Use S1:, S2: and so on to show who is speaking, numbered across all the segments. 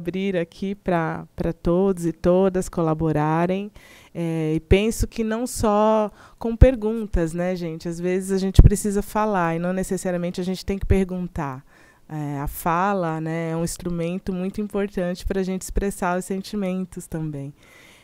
S1: abrir aqui para todos e todas colaborarem. É, e penso que não só com perguntas, né, gente? Às vezes a gente precisa falar e não necessariamente a gente tem que perguntar. É, a fala né, é um instrumento muito importante para a gente expressar os sentimentos também.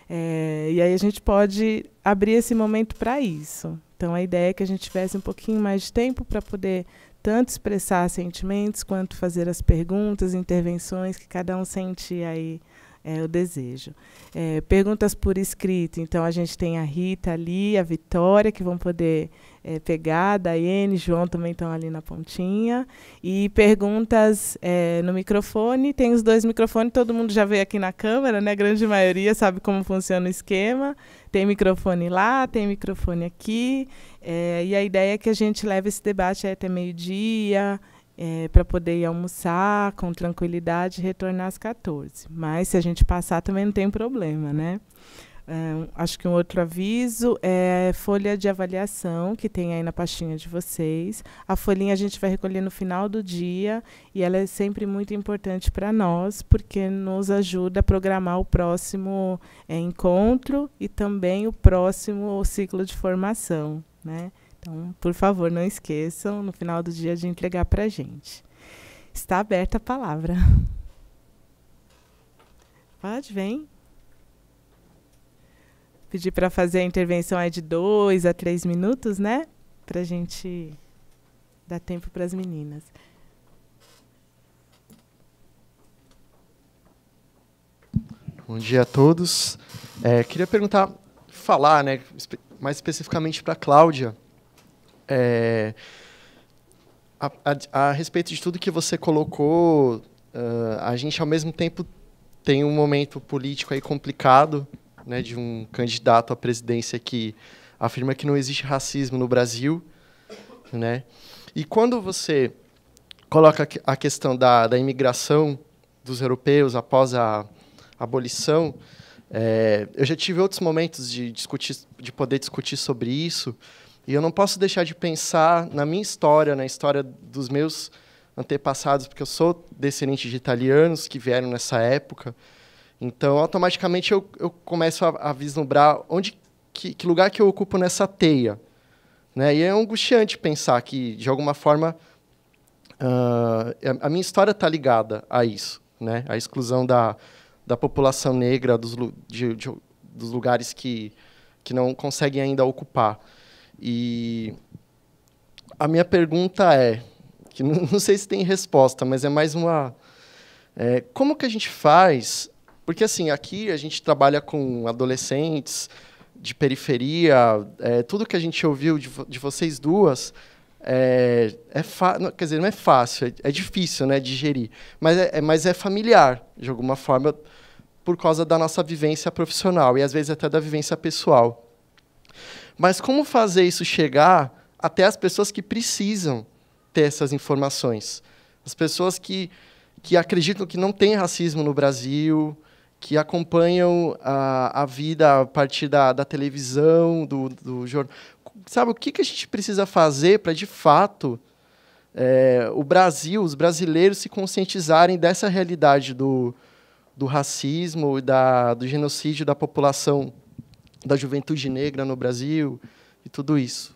S1: É, e aí a gente pode abrir esse momento para isso. Então a ideia é que a gente tivesse um pouquinho mais de tempo para poder tanto expressar sentimentos quanto fazer as perguntas, intervenções que cada um sentir aí é, o desejo. É, perguntas por escrito. Então a gente tem a Rita ali, a Vitória, que vão poder é, pegar. Daiane, João também estão ali na pontinha. E perguntas é, no microfone. Tem os dois microfones, todo mundo já veio aqui na câmera, né? A grande maioria sabe como funciona o esquema. Tem microfone lá, tem microfone aqui. É, e a ideia é que a gente leve esse debate até meio-dia. É, para poder ir almoçar com tranquilidade e retornar às 14. Mas se a gente passar também não tem problema, né? Um, acho que um outro aviso é folha de avaliação que tem aí na pastinha de vocês. A folhinha a gente vai recolher no final do dia e ela é sempre muito importante para nós porque nos ajuda a programar o próximo é, encontro e também o próximo ciclo de formação, né? Então, por favor, não esqueçam no final do dia de entregar para a gente. Está aberta a palavra. Pode, vem. Pedi para fazer a intervenção é de dois a três minutos, né? Para a gente dar tempo para as meninas.
S2: Bom dia a todos. É, queria perguntar, falar, né, mais especificamente para a Cláudia, é, a, a, a, respeito de tudo que você colocou, uh, a gente ao mesmo tempo tem um momento político aí complicado né, de um candidato à presidência que afirma que não existe racismo no Brasil, né? E quando você coloca a questão da, da imigração dos europeus após a abolição, é, eu já tive outros momentos de discutir, de poder discutir sobre isso, e eu não posso deixar de pensar na minha história, na história dos meus antepassados, porque eu sou descendente de italianos que vieram nessa época. Então, automaticamente eu, eu começo a, a, vislumbrar onde que, que, lugar que eu ocupo nessa teia. Né? E é angustiante pensar que, de alguma forma, uh, a, minha história está ligada a isso. Né? A exclusão da, da população negra dos, de, de, dos lugares que, que não conseguem ainda ocupar. E a minha pergunta é, que não, não sei se tem resposta, mas é mais uma... É, como que a gente faz porque, assim, aqui a gente trabalha com adolescentes de periferia, é, tudo que a gente ouviu de, de vocês duas é, é não, quer dizer, não é fácil, é, é difícil né, digerir, mas é, é, mas é familiar, de alguma forma, por causa da nossa vivência profissional e, às vezes, até da vivência pessoal. Mas como fazer isso chegar até as pessoas que precisam ter essas informações? As pessoas que, que acreditam que não tem racismo no Brasil, que acompanham a, a vida a partir da, da televisão, do, do jornal. Sabe, o que, que a gente precisa fazer para, de fato, é, o Brasil, os brasileiros se conscientizarem dessa realidade do, do racismo, da, do genocídio da população, da juventude negra no Brasil e tudo isso.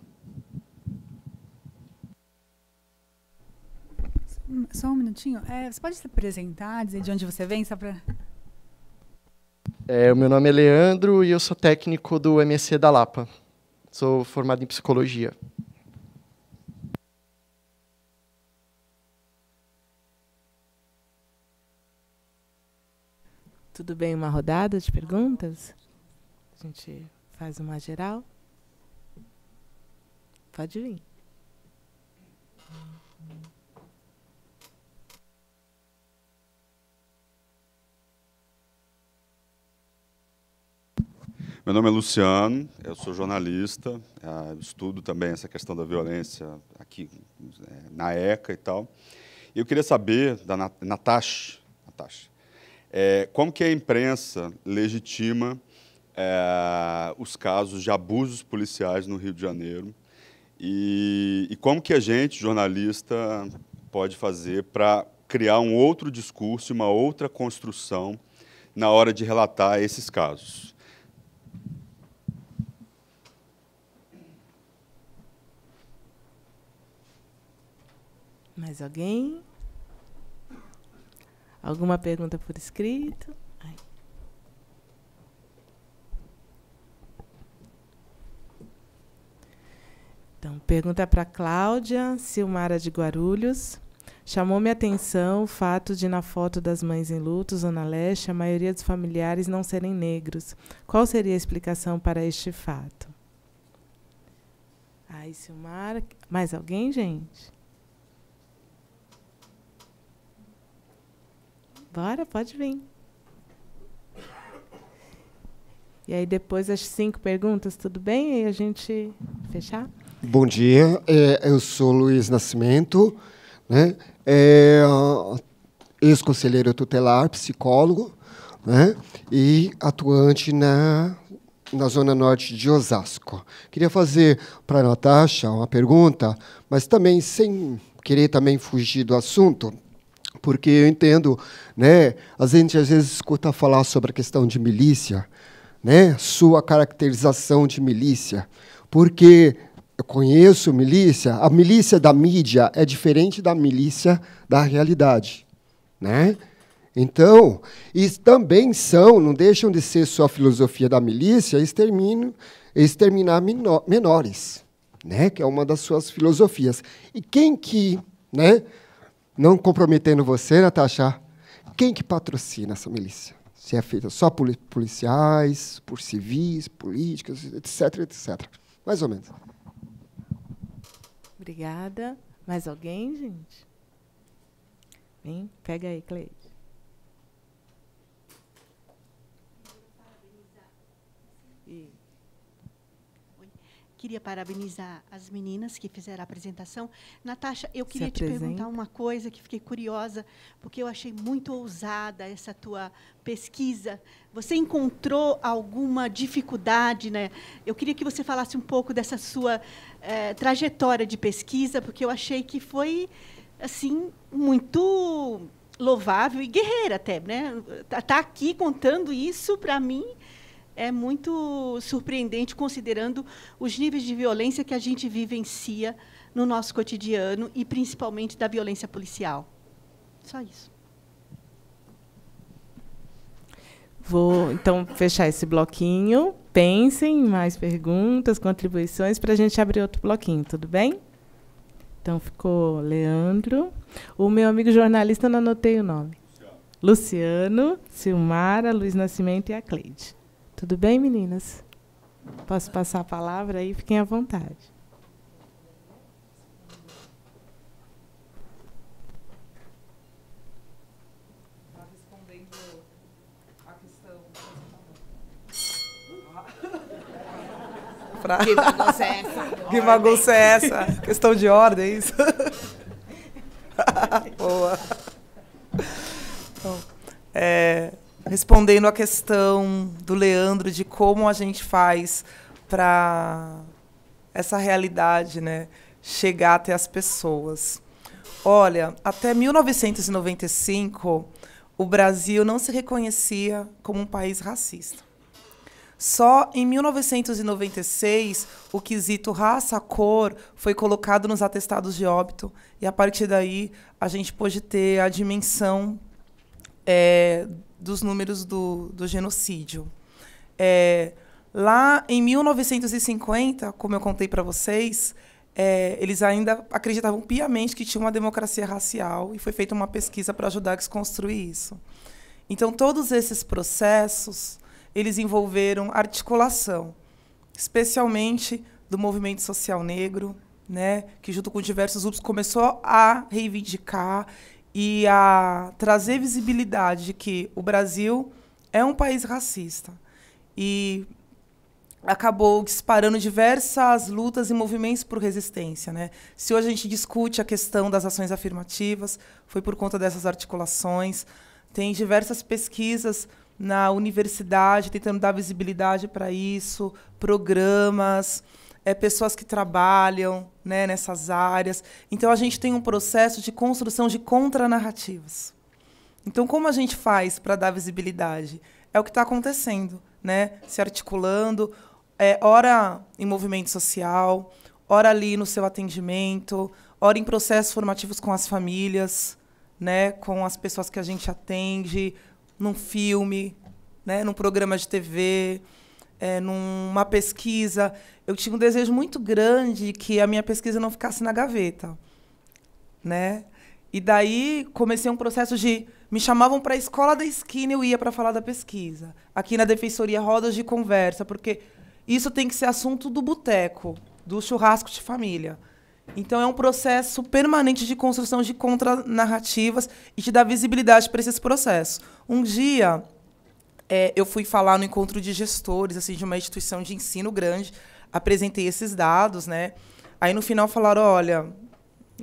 S1: Só um minutinho. É, você pode se apresentar, dizer de onde você vem, só para.
S2: É, o meu nome é Leandro e eu sou técnico do MSC da Lapa. Sou formado em psicologia.
S1: Tudo bem uma rodada de perguntas? A gente faz uma geral. Pode vir.
S2: Meu nome é Luciano, eu sou jornalista, ah, estudo também essa questão da violência aqui é, na ECA e tal. E eu queria saber da Natasha, Natasha é, como que a imprensa legitima é, os casos de abusos policiais no Rio de Janeiro e, e como que a gente, jornalista, pode fazer para criar um outro discurso, uma outra construção na hora de relatar esses casos.
S1: Mais alguém? Alguma pergunta por escrito? Então, pergunta para Cláudia Silmara de Guarulhos. Chamou minha atenção o fato de, na foto das mães em luto, Zona Leste, a maioria dos familiares não serem negros. Qual seria a explicação para este fato? Aí, Silmara. Mais alguém, gente? Bora, pode vir. E aí depois as cinco perguntas, tudo bem? E a gente fechar?
S3: Bom dia, é, eu sou Luiz Nascimento, né? É, ex-conselheiro tutelar, psicólogo, né? E atuante na na zona norte de Osasco. Queria fazer para a Natasha uma pergunta, mas também sem querer também fugir do assunto porque eu entendo, né? A gente às vezes escuta falar sobre a questão de milícia, né? Sua caracterização de milícia, porque eu conheço milícia. A milícia da mídia é diferente da milícia da realidade, né? Então, e também são, não deixam de ser sua filosofia da milícia, extermino, exterminar menores, né? Que é uma das suas filosofias. E quem que, né? não comprometendo você, Natasha, quem que patrocina essa milícia? Se é feita só por policiais, por civis, políticos, etc, etc. Mais ou menos.
S1: Obrigada. Mais alguém, gente? Vem, pega aí, Cleide.
S4: queria parabenizar as meninas que fizeram a apresentação. Natasha, eu queria te perguntar uma coisa que fiquei curiosa, porque eu achei muito ousada essa tua pesquisa. Você encontrou alguma dificuldade, né? Eu queria que você falasse um pouco dessa sua eh, trajetória de pesquisa, porque eu achei que foi assim muito louvável e guerreira até, né? Tá, tá aqui contando isso para mim é muito surpreendente considerando os níveis de violência que a gente vivencia no nosso cotidiano e principalmente da violência policial. Só isso.
S1: Vou então fechar esse bloquinho. Pensem em mais perguntas, contribuições para a gente abrir outro bloquinho, tudo bem? Então ficou Leandro, o meu amigo jornalista, não anotei o nome. Luciano, Silmara, Luiz Nascimento e a Cleide. Tudo bem, meninas? Posso passar a palavra aí? Fiquem à vontade.
S5: Tá pra... Que bagunça é essa? Que bagunça é essa? Questão de ordem, é isso? Boa. Então, é, respondendo a questão do Leandro de como a gente faz para essa realidade, né, chegar até as pessoas. Olha, até 1995, o Brasil não se reconhecia como um país racista. Só em 1996, o quesito raça-cor foi colocado nos atestados de óbito, e a partir daí a gente pôde ter a dimensão é, dos números do, do genocídio. É, lá em 1950, como eu contei para vocês, é, eles ainda acreditavam piamente que tinha uma democracia racial e foi feita uma pesquisa para ajudar a desconstruir isso. Então, todos esses processos eles envolveram articulação, especialmente do movimento social negro, né, que junto com diversos grupos começou a reivindicar e a trazer visibilidade de que o Brasil é um país racista. E acabou disparando diversas lutas e movimentos por resistência. Né? Se hoje a gente discute a questão das ações afirmativas, foi por conta dessas articulações. Tem diversas pesquisas na universidade tentando dar visibilidade para isso, programas é, pessoas que trabalham né, nessas áreas. Então, a gente tem um processo de construção de contranarrativas. Então, como a gente faz para dar visibilidade? É o que está acontecendo, né? se articulando, é, ora em movimento social, ora ali no seu atendimento, ora em processos formativos com as famílias, né, com as pessoas que a gente atende, num filme, né, num programa de TV é, numa pesquisa. Eu tinha um desejo muito grande que a minha pesquisa não ficasse na gaveta, né? E daí comecei um processo de me chamavam para a escola da esquina e eu ia para falar da pesquisa. Aqui na defensoria rodas de conversa, porque isso tem que ser assunto do boteco, do churrasco de família. Então é um processo permanente de construção de contranarrativas e de dar visibilidade para esses processos. Um dia é, eu fui falar no encontro de gestores, assim, de uma instituição de ensino grande, apresentei esses dados, né? Aí no final falaram, olha,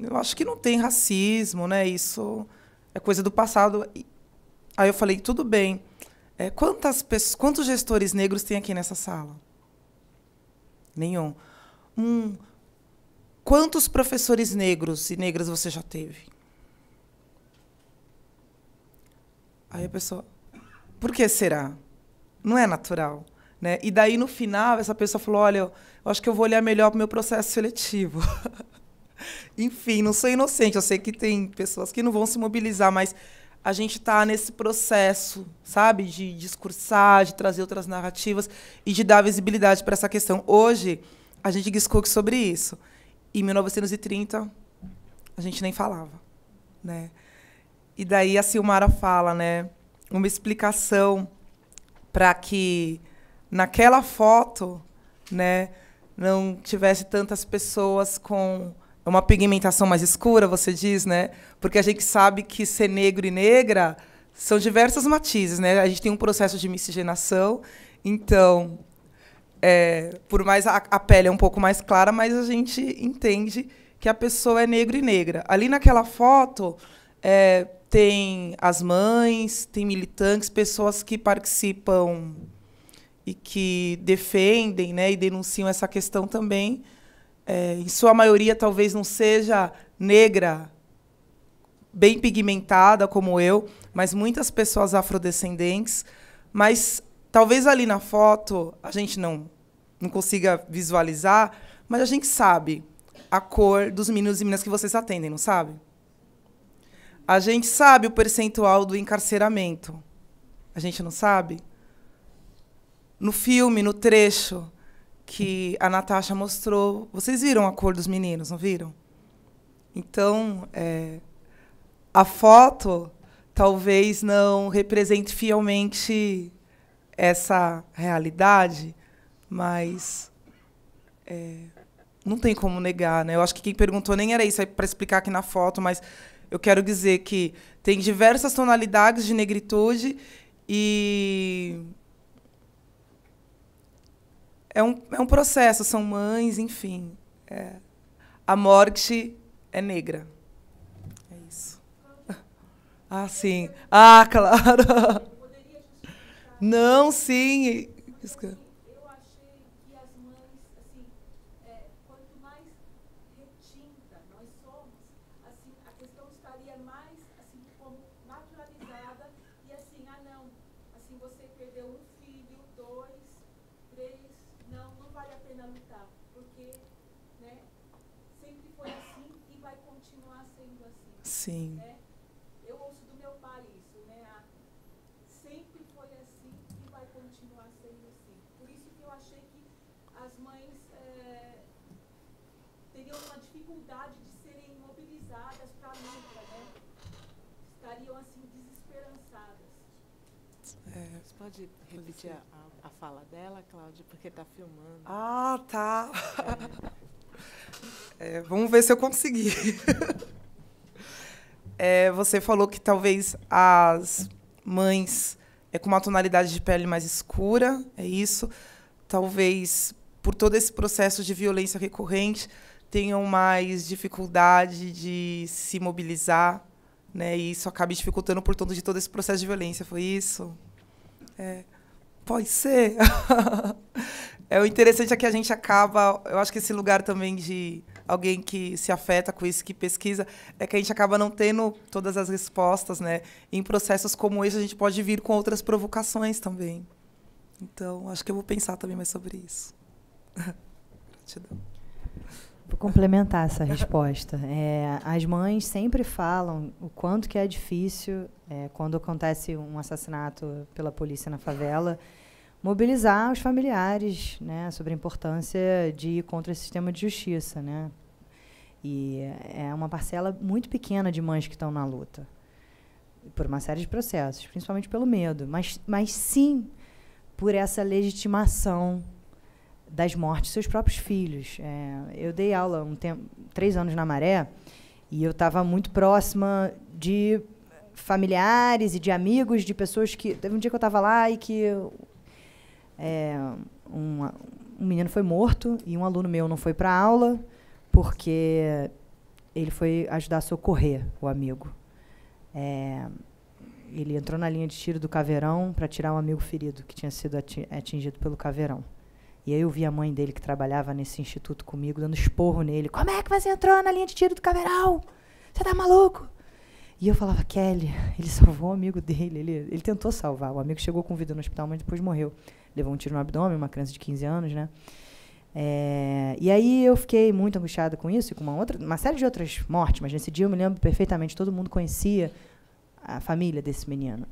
S5: eu acho que não tem racismo, né? Isso é coisa do passado. Aí eu falei, tudo bem. É, quantas pessoas, quantos gestores negros tem aqui nessa sala? Nenhum. Hum, quantos professores negros e negras você já teve? Aí a pessoa, por que será? Não é natural. Né? E daí, no final, essa pessoa falou: olha, eu acho que eu vou olhar melhor para o meu processo seletivo. Enfim, não sou inocente, eu sei que tem pessoas que não vão se mobilizar, mas a gente está nesse processo, sabe, de discursar, de trazer outras narrativas e de dar visibilidade para essa questão. Hoje, a gente discute sobre isso. Em 1930, a gente nem falava. Né? E daí a Silmara fala, né? uma explicação para que naquela foto, né, não tivesse tantas pessoas com uma pigmentação mais escura, você diz, né? Porque a gente sabe que ser negro e negra são diversos matizes, né? A gente tem um processo de miscigenação, então, é, por mais a, a pele é um pouco mais clara, mas a gente entende que a pessoa é negro e negra. Ali naquela foto, é, tem as mães, tem militantes, pessoas que participam e que defendem né, e denunciam essa questão também. É, em sua maioria, talvez não seja negra, bem pigmentada como eu, mas muitas pessoas afrodescendentes. Mas talvez ali na foto a gente não, não consiga visualizar, mas a gente sabe a cor dos meninos e meninas que vocês atendem, não sabe? A gente sabe o percentual do encarceramento. A gente não sabe? No filme, no trecho que a Natasha mostrou, vocês viram a cor dos meninos, não viram? Então, é, a foto talvez não represente fielmente essa realidade, mas é, não tem como negar, né? Eu acho que quem perguntou nem era isso, é para explicar aqui na foto, mas eu quero dizer que tem diversas tonalidades de negritude e é um, é um processo, são mães, enfim. É. A morte é negra. É isso. Ah, sim. Ah, claro. Não, sim.
S6: se assim, você perdeu um filho, dois, três, não, não vale a pena lutar, porque, né, sempre foi assim e vai continuar sendo assim. Sim. Né? Eu ouço do meu pai isso, né, a, sempre foi assim e vai continuar sendo assim. Por isso que eu achei que as mães é, teriam uma dificuldade de serem mobilizadas para a luta, né, estariam assim,
S1: pode repetir a, a, fala dela, Cláudia, porque está filmando.
S5: Ah, tá. É. É, vamos ver se eu consegui. É, você falou que talvez as mães é com uma tonalidade de pele mais escura, é isso. Talvez por todo esse processo de violência recorrente tenham mais dificuldade de se mobilizar, né? E isso acabe dificultando por todo de todo esse processo de violência. Foi isso? É, pode ser. é o interessante é que a gente acaba, eu acho que esse lugar também de alguém que se afeta com isso, que pesquisa, é que a gente acaba não tendo todas as respostas, né? em processos como esse a gente pode vir com outras provocações também. Então, acho que eu vou pensar também mais
S7: sobre isso. Gratidão. Vou complementar essa resposta. É, as mães sempre falam o quanto que é difícil é, quando acontece um assassinato pela polícia na favela mobilizar os familiares, né, sobre a importância de ir contra o sistema de justiça, né? E é uma parcela muito pequena de mães que estão na luta por uma série de processos, principalmente pelo medo, mas mas sim por essa legitimação das mortes dos seus próprios filhos. É, eu dei aula um tempo, três anos na Maré, e eu estava muito próxima de familiares e de amigos, de pessoas que. Teve um dia que eu estava lá e que é, um, um menino foi morto e um aluno meu não foi para aula porque ele foi ajudar a socorrer o amigo. É, ele entrou na linha de tiro do caveirão para tirar um amigo ferido que tinha sido atingido pelo caveirão. E aí eu vi a mãe dele que trabalhava nesse instituto comigo, dando esporro nele. Como é que você entrou na linha de tiro do Caveirão? Você tá maluco? E eu falava, Kelly, ele salvou o amigo dele. Ele, ele tentou salvar. O amigo chegou com vida no hospital, mas depois morreu. Levou um tiro no abdômen, uma criança de 15 anos, né? É, e aí eu fiquei muito angustiada com isso e com uma, outra, uma série de outras mortes, mas nesse dia eu me lembro perfeitamente, todo mundo conhecia a família desse menino.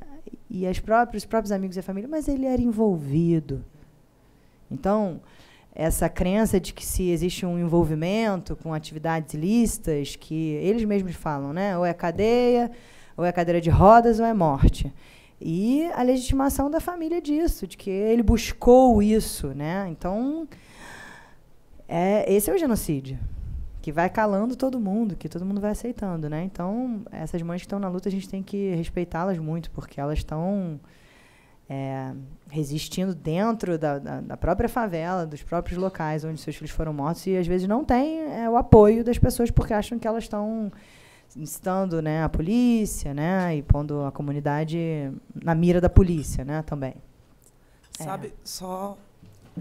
S7: E as próprios, os próprios amigos e a família, mas ele era envolvido. Então, essa crença de que se existe um envolvimento com atividades ilícitas, que eles mesmos falam, né? Ou é cadeia, ou é cadeira de rodas, ou é morte. E a legitimação da família disso, de que ele buscou isso, né? Então, é, esse é o genocídio que vai calando todo mundo, que todo mundo vai aceitando, né? Então, essas mães que estão na luta, a gente tem que respeitá-las muito, porque elas estão é, resistindo dentro da, da, da, própria favela, dos próprios locais onde seus filhos foram mortos, e às vezes não tem é, o apoio das pessoas porque acham que elas estão instando né, a polícia né, e pondo a comunidade na mira da polícia né, também.
S5: É. Sabe, é. só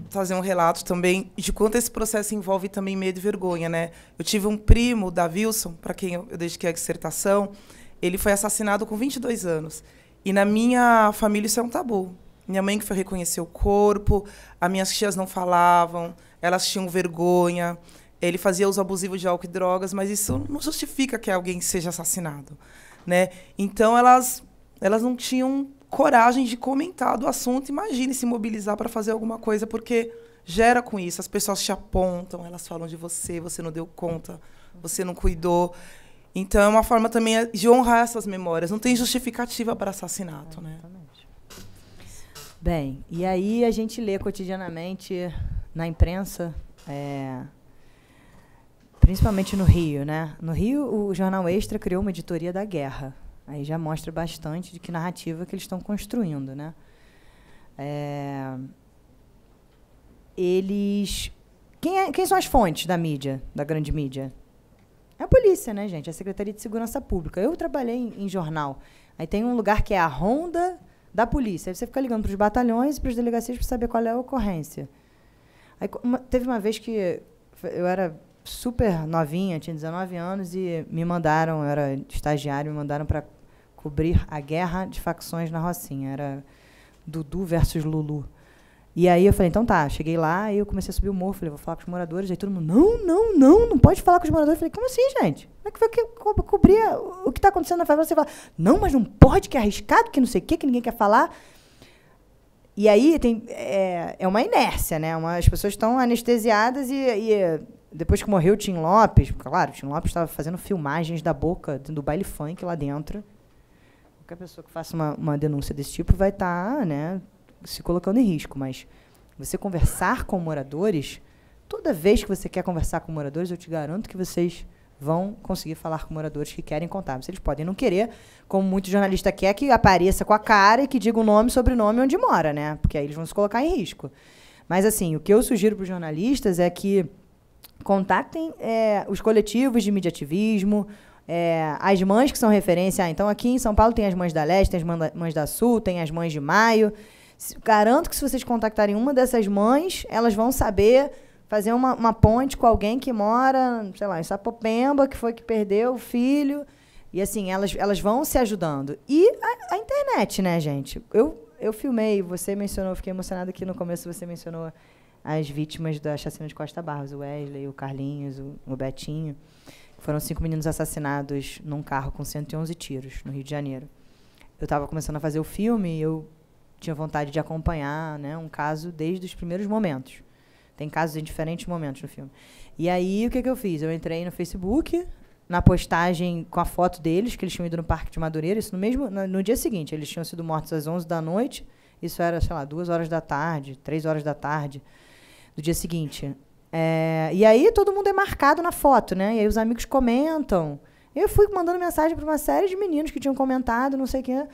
S5: fazer um relato também de quanto esse processo envolve também medo e vergonha. Né? Eu tive um primo, o Davilson, para quem eu dediquei a dissertação, ele foi assassinado com 22 anos. E na minha família isso é um tabu. Minha mãe que foi reconhecer o corpo, as minhas tias não falavam, elas tinham vergonha. Ele fazia uso abusivo de álcool e drogas, mas isso não justifica que alguém seja assassinado, né? Então elas elas não tinham coragem de comentar do assunto. Imagine se mobilizar para fazer alguma coisa, porque gera com isso. As pessoas te apontam, elas falam de você, você não deu conta, você não cuidou. Então é uma forma também é, de honrar essas memórias. Não tem justificativa para
S7: assassinato, né? Bem, e aí a gente lê cotidianamente na imprensa, é, principalmente no Rio, né? No Rio, o jornal Extra criou uma editoria da guerra. Aí já mostra bastante de que narrativa que eles estão construindo, né? É, eles, quem, é, quem são as fontes da mídia, da grande mídia? É a polícia, né, gente? É a Secretaria de Segurança Pública. Eu trabalhei em, em jornal. Aí tem um lugar que é a ronda da polícia. Aí você fica ligando para os batalhões e para as delegacias para saber qual é a ocorrência. Aí uma, teve uma vez que eu era super novinha, tinha 19 anos, e me mandaram, eu era estagiário, me mandaram para cobrir a guerra de facções na Rocinha. Era Dudu versus Lulu. E aí eu falei, então tá, cheguei lá e eu comecei a subir o morro, falei, vou falar com os moradores. Aí todo mundo, não, não, não, não pode falar com os moradores. Eu falei, como assim, gente? Como é que vai que co cobrir o que está acontecendo na favela? Você fala, não, mas não pode, que é arriscado, que não sei o que, que ninguém quer falar. E aí tem, é, é uma inércia, né? Uma, as pessoas estão anestesiadas e, e, depois que morreu o Tim Lopes, claro, o Tim Lopes estava fazendo filmagens da boca do baile funk lá dentro. Qualquer pessoa que faça uma, uma denúncia desse tipo vai estar, tá, né, se colocando em risco, mas você conversar com moradores, toda vez que você quer conversar com moradores, eu te garanto que vocês vão conseguir falar com moradores que querem contar. Mas eles podem não querer, como muito jornalista quer, que apareça com a cara e que diga o nome, sobrenome onde mora, né? Porque aí eles vão se colocar em risco. Mas, assim, o que eu sugiro para os jornalistas é que contactem é, os coletivos de mediativismo, é, as mães que são referência. Ah, então, aqui em São Paulo tem as mães da Leste, tem as mães da Sul, tem as mães de Maio. Garanto que se vocês contactarem uma dessas mães, elas vão saber fazer uma, uma ponte com alguém que mora, sei lá, em Sapopemba, que foi que perdeu o filho. E assim, elas, elas vão se ajudando. E a, a internet, né, gente? Eu, eu filmei, você mencionou, fiquei emocionada que no começo você mencionou as vítimas da chacina de Costa Barros, o Wesley, o Carlinhos, o, o Betinho. Foram cinco meninos assassinados num carro com 111 tiros no Rio de Janeiro. Eu estava começando a fazer o filme e eu tinha vontade de acompanhar, né? Um caso desde os primeiros momentos. Tem casos em diferentes momentos no filme. E aí, o que, que eu fiz? Eu entrei no Facebook, na postagem com a foto deles, que eles tinham ido no Parque de Madureira, isso no mesmo no, no dia seguinte. Eles tinham sido mortos às 11 da noite, isso era, sei lá, duas horas da tarde, três horas da tarde do dia seguinte. É, e aí todo mundo é marcado na foto, né? E aí os amigos comentam. Eu fui mandando mensagem para uma série de meninos que tinham comentado, não sei o quê.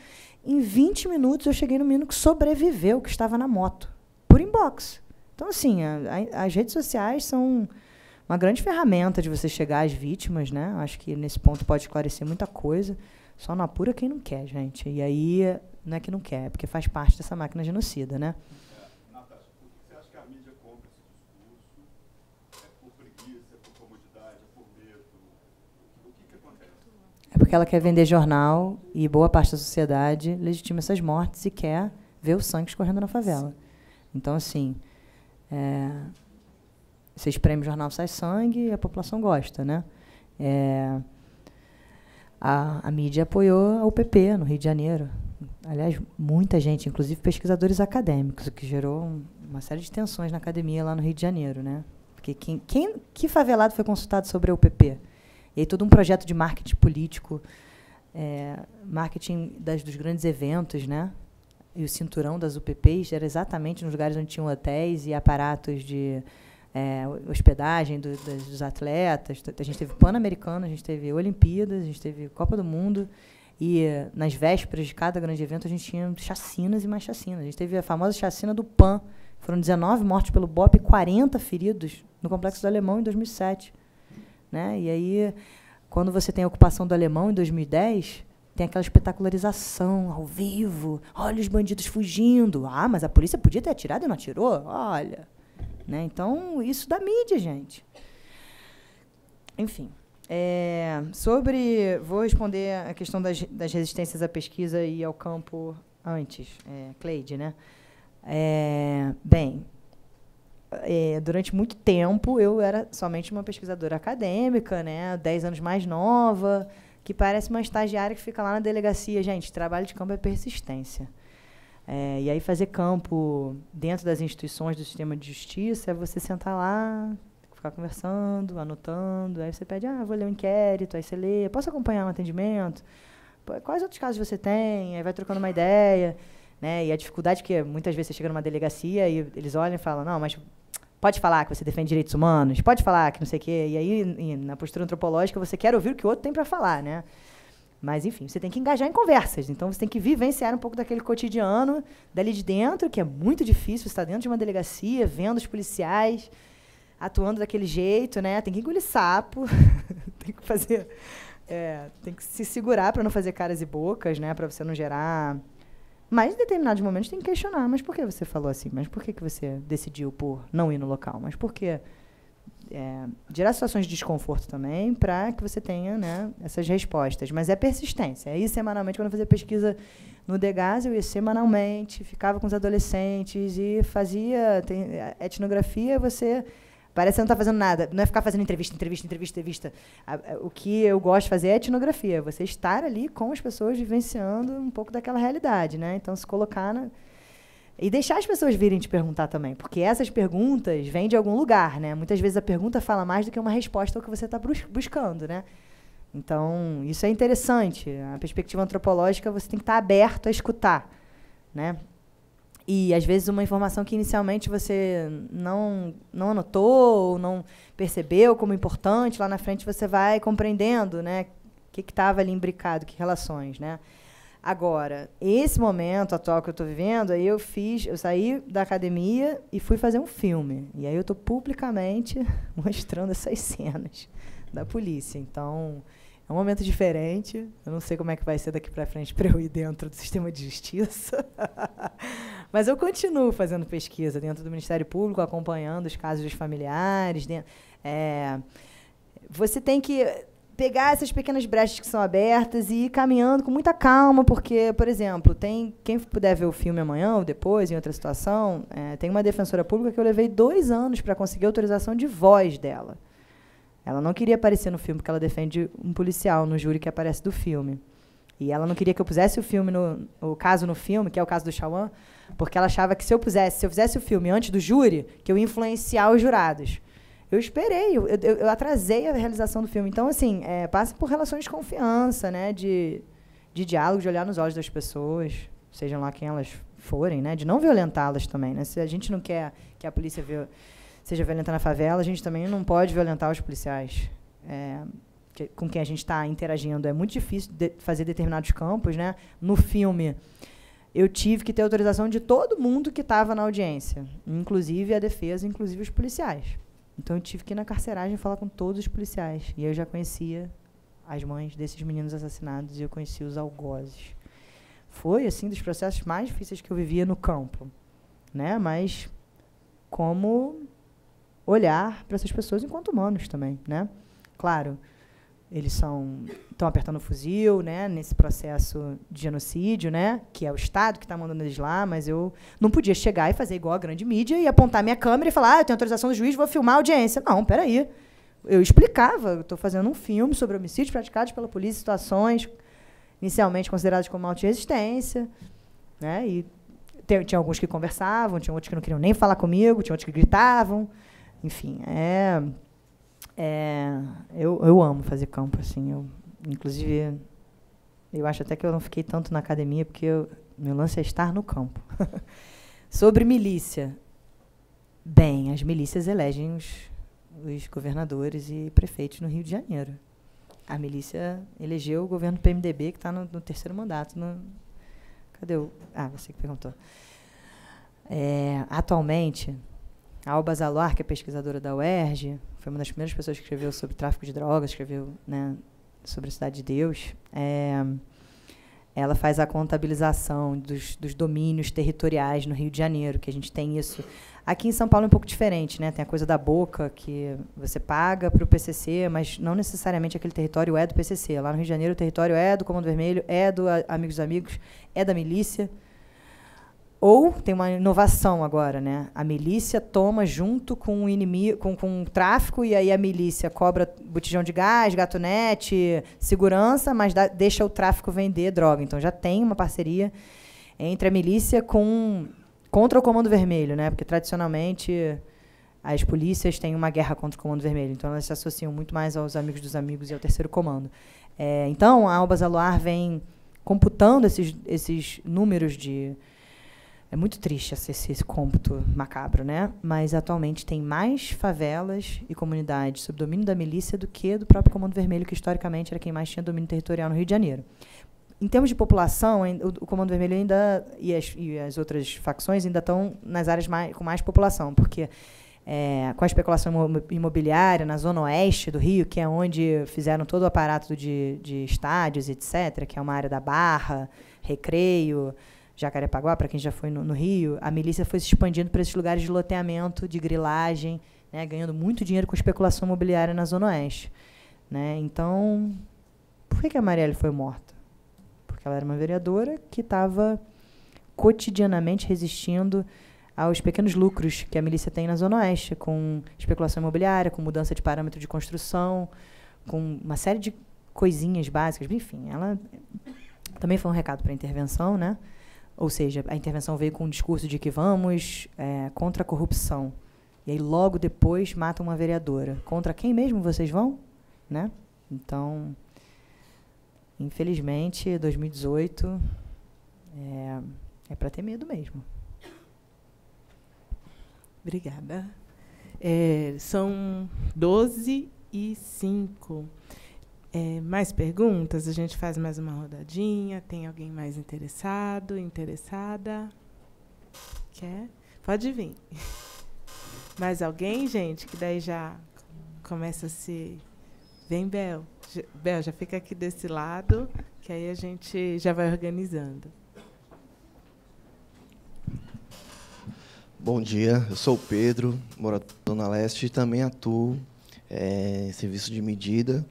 S7: Em 20 minutos eu cheguei no menino que sobreviveu, que estava na moto, por inbox. Então, assim, a, a, as redes sociais são uma grande ferramenta de você chegar às vítimas, né? Acho que nesse ponto pode esclarecer muita coisa. Só não apura quem não quer, gente. E aí, não é que não quer, é porque faz parte dessa máquina genocida, né? porque ela quer vender jornal e boa parte da sociedade legitima essas mortes e quer ver o sangue escorrendo na favela. Então, assim, é, você espreme o jornal, sai sangue e a população gosta, né? É, a, a mídia apoiou a UPP no Rio de Janeiro. Aliás, muita gente, inclusive pesquisadores acadêmicos, o que gerou uma série de tensões na academia lá no Rio de Janeiro, né? Porque quem, quem, que favelado foi consultado sobre a UPP? E aí todo um projeto de marketing político, é, marketing das, dos grandes eventos, né? E o cinturão das UPPs era exatamente nos lugares onde tinham hotéis e aparatos de é, hospedagem do, das, dos atletas. A gente teve Pan-Americano, a gente teve Olimpíadas, a gente teve Copa do Mundo. E nas vésperas de cada grande evento, a gente tinha chacinas e mais chacinas. A gente teve a famosa chacina do PAN. Foram 19 mortes pelo BOP e 40 feridos no Complexo do Alemão em 2007. Né? E aí, quando você tem a ocupação do alemão em 2010, tem aquela espetacularização ao vivo. Olha os bandidos fugindo. Ah, mas a polícia podia ter atirado e não atirou? Olha. Né? Então, isso da mídia, gente. Enfim. É, sobre. Vou responder a questão das, das, resistências à pesquisa e ao campo antes, é, Cleide, né? É, bem, é, durante muito tempo eu era somente uma pesquisadora acadêmica, né? 10 anos mais nova, que parece uma estagiária que fica lá na delegacia. Gente, trabalho de campo é persistência. É, e aí fazer campo dentro das instituições do sistema de justiça é você sentar lá, ficar conversando, anotando, aí você pede, ah, vou ler um inquérito, aí você lê, posso acompanhar um atendimento? Quais outros casos você tem? Aí vai trocando uma ideia. Né? E a dificuldade que é, muitas vezes você chega numa delegacia e eles olham e falam, não, mas pode falar que você defende direitos humanos, pode falar que não sei o quê. E aí, e na postura antropológica, você quer ouvir o que o outro tem para falar, né? Mas, enfim, você tem que engajar em conversas. Então, você tem que vivenciar um pouco daquele cotidiano dali de dentro, que é muito difícil. Você tá dentro de uma delegacia, vendo os policiais atuando daquele jeito, né? Tem que engolir sapo, tem que fazer... É, tem que se segurar para não fazer caras e bocas, né? Para você não gerar mas em determinados momentos tem que questionar, mas por que você falou assim? Mas por que, que você decidiu por não ir no local? Mas por que é, gerar situações de desconforto também para que você tenha né, essas respostas. Mas é persistência. Aí, é semanalmente, quando eu fazia pesquisa no Degas, eu ia semanalmente, ficava com os adolescentes e fazia tem, é, etnografia. Você Parece que você não está fazendo nada. Não é ficar fazendo entrevista, entrevista, entrevista, entrevista. O que eu gosto de fazer é etnografia. Você estar ali com as pessoas vivenciando um pouco daquela realidade, né? Então, se colocar na... E deixar as pessoas virem te perguntar também. Porque essas perguntas vêm de algum lugar, né? Muitas vezes a pergunta fala mais do que uma resposta ao que você está buscando, né? Então, isso é interessante. A perspectiva antropológica, você tem que estar tá aberto a escutar, né? E às vezes uma informação que inicialmente você não, não anotou, não percebeu como importante, lá na frente você vai compreendendo, né? O que estava ali imbricado, que relações, né? Agora, esse momento atual que eu estou vivendo, aí eu fiz, eu saí da academia e fui fazer um filme. E aí eu estou publicamente mostrando essas cenas da polícia. Então, é um momento diferente. Eu não sei como é que vai ser daqui para frente para eu ir dentro do sistema de justiça. Mas eu continuo fazendo pesquisa dentro do Ministério Público, acompanhando os casos dos familiares. Dentro, é, você tem que pegar essas pequenas brechas que são abertas e ir caminhando com muita calma, porque, por exemplo, tem quem puder ver o filme amanhã ou depois, em outra situação, é, tem uma defensora pública que eu levei dois anos para conseguir autorização de voz dela. Ela não queria aparecer no filme porque ela defende um policial no júri que aparece do filme. E ela não queria que eu pusesse o filme no o caso no filme, que é o caso do Chauã porque ela achava que se eu pusesse, se eu fizesse o filme antes do júri, que eu ia influenciar os jurados. Eu esperei, eu, eu, eu atrasei a realização do filme. Então, assim, é, passa por relações de confiança, né? De, de diálogo, de olhar nos olhos das pessoas, sejam lá quem elas forem, né? De não violentá-las também, né? Se a gente não quer que a polícia seja violenta na favela, a gente também não pode violentar os policiais. É, que, com quem a gente está interagindo. É muito difícil de fazer determinados campos. Né? No filme, eu tive que ter autorização de todo mundo que estava na audiência, inclusive a defesa, inclusive os policiais. Então eu tive que ir na carceragem falar com todos os policiais. E eu já conhecia as mães desses meninos assassinados e eu conhecia os algozes. Foi assim dos processos mais difíceis que eu vivia no campo, né? Mas como olhar para essas pessoas enquanto humanos também, né? Claro, eles são estão apertando o fuzil, né? Nesse processo de genocídio, né? Que é o Estado que está mandando eles lá, mas eu não podia chegar e fazer igual a grande mídia e apontar minha câmera e falar, ah, eu tenho autorização do juiz, vou filmar a audiência. Não, peraí. Eu explicava, estou fazendo um filme sobre homicídios praticados pela polícia, situações inicialmente consideradas como alta resistência, né? E tinha alguns que conversavam, tinha outros que não queriam nem falar comigo, tinha outros que gritavam. Enfim, é, é eu, eu amo fazer campo, assim. Eu, inclusive, eu acho até que eu não fiquei tanto na academia, porque eu, meu lance é estar no campo. Sobre milícia. Bem, as milícias elegem os, os governadores e prefeitos no Rio de Janeiro. A milícia elegeu o governo do PMDB, que está no, no, terceiro mandato. No, cadê o. Ah, você que perguntou. É, atualmente, a Alba Zaluar, que é pesquisadora da UERJ, foi uma das primeiras pessoas que escreveu sobre tráfico de drogas, escreveu né, sobre a Cidade de Deus. É, ela faz a contabilização dos, dos, domínios territoriais no Rio de Janeiro, que a gente tem isso. Aqui em São Paulo é um pouco diferente, né? Tem a coisa da boca, que você paga para o PCC, mas não necessariamente aquele território é do PCC. Lá no Rio de Janeiro, o território é do Comando Vermelho, é do Amigos dos Amigos, é da milícia. Ou tem uma inovação agora, né? A milícia toma junto com o inimigo, com, com o tráfico, e aí a milícia cobra botijão de gás, gatonete, segurança, mas dá, deixa o tráfico vender droga. Então já tem uma parceria entre a milícia com contra o Comando Vermelho, né? Porque tradicionalmente as polícias têm uma guerra contra o Comando Vermelho, então elas se associam muito mais aos amigos dos amigos e ao Terceiro Comando. É, então a Alba Aluar vem computando esses, esses números de é muito triste esse, esse cômputo macabro, né? Mas atualmente tem mais favelas e comunidades sob domínio da milícia do que do próprio Comando Vermelho, que historicamente era quem mais tinha domínio territorial no Rio de Janeiro. Em termos de população, o Comando Vermelho ainda e as, e as outras facções ainda estão nas áreas mais, com mais população, porque é, com a especulação imobiliária na zona oeste do Rio, que é onde fizeram todo o aparato de, de estádios, etc., que é uma área da Barra, Recreio, Jacarepaguá, para quem já foi no, no, Rio, a milícia foi se expandindo para esses lugares de loteamento, de grilagem, né, ganhando muito dinheiro com especulação imobiliária na Zona Oeste. Né? Então, por que, que a Marielle foi morta? Porque ela era uma vereadora que estava cotidianamente resistindo aos pequenos lucros que a milícia tem na Zona Oeste, com especulação imobiliária, com mudança de parâmetro de construção, com uma série de coisinhas básicas. Enfim, ela também foi um recado para a intervenção, né? Ou seja, a intervenção veio com um discurso de que vamos é, contra a corrupção. E aí logo depois mata uma vereadora. Contra quem mesmo vocês vão? Né? Então, infelizmente, 2018 é, é para ter medo mesmo. Obrigada.
S1: É, são 12 e 5. É, mais perguntas? A gente faz mais uma rodadinha. Tem alguém mais interessado, interessada? Quer? Pode vir. Mais alguém, gente? Que daí já começa a se. Vem, Bel. Bel, já fica aqui desse lado, que aí a gente já vai organizando.
S8: Bom dia, eu sou o Pedro, moro na Zona Leste e também atuo é, em serviço de medida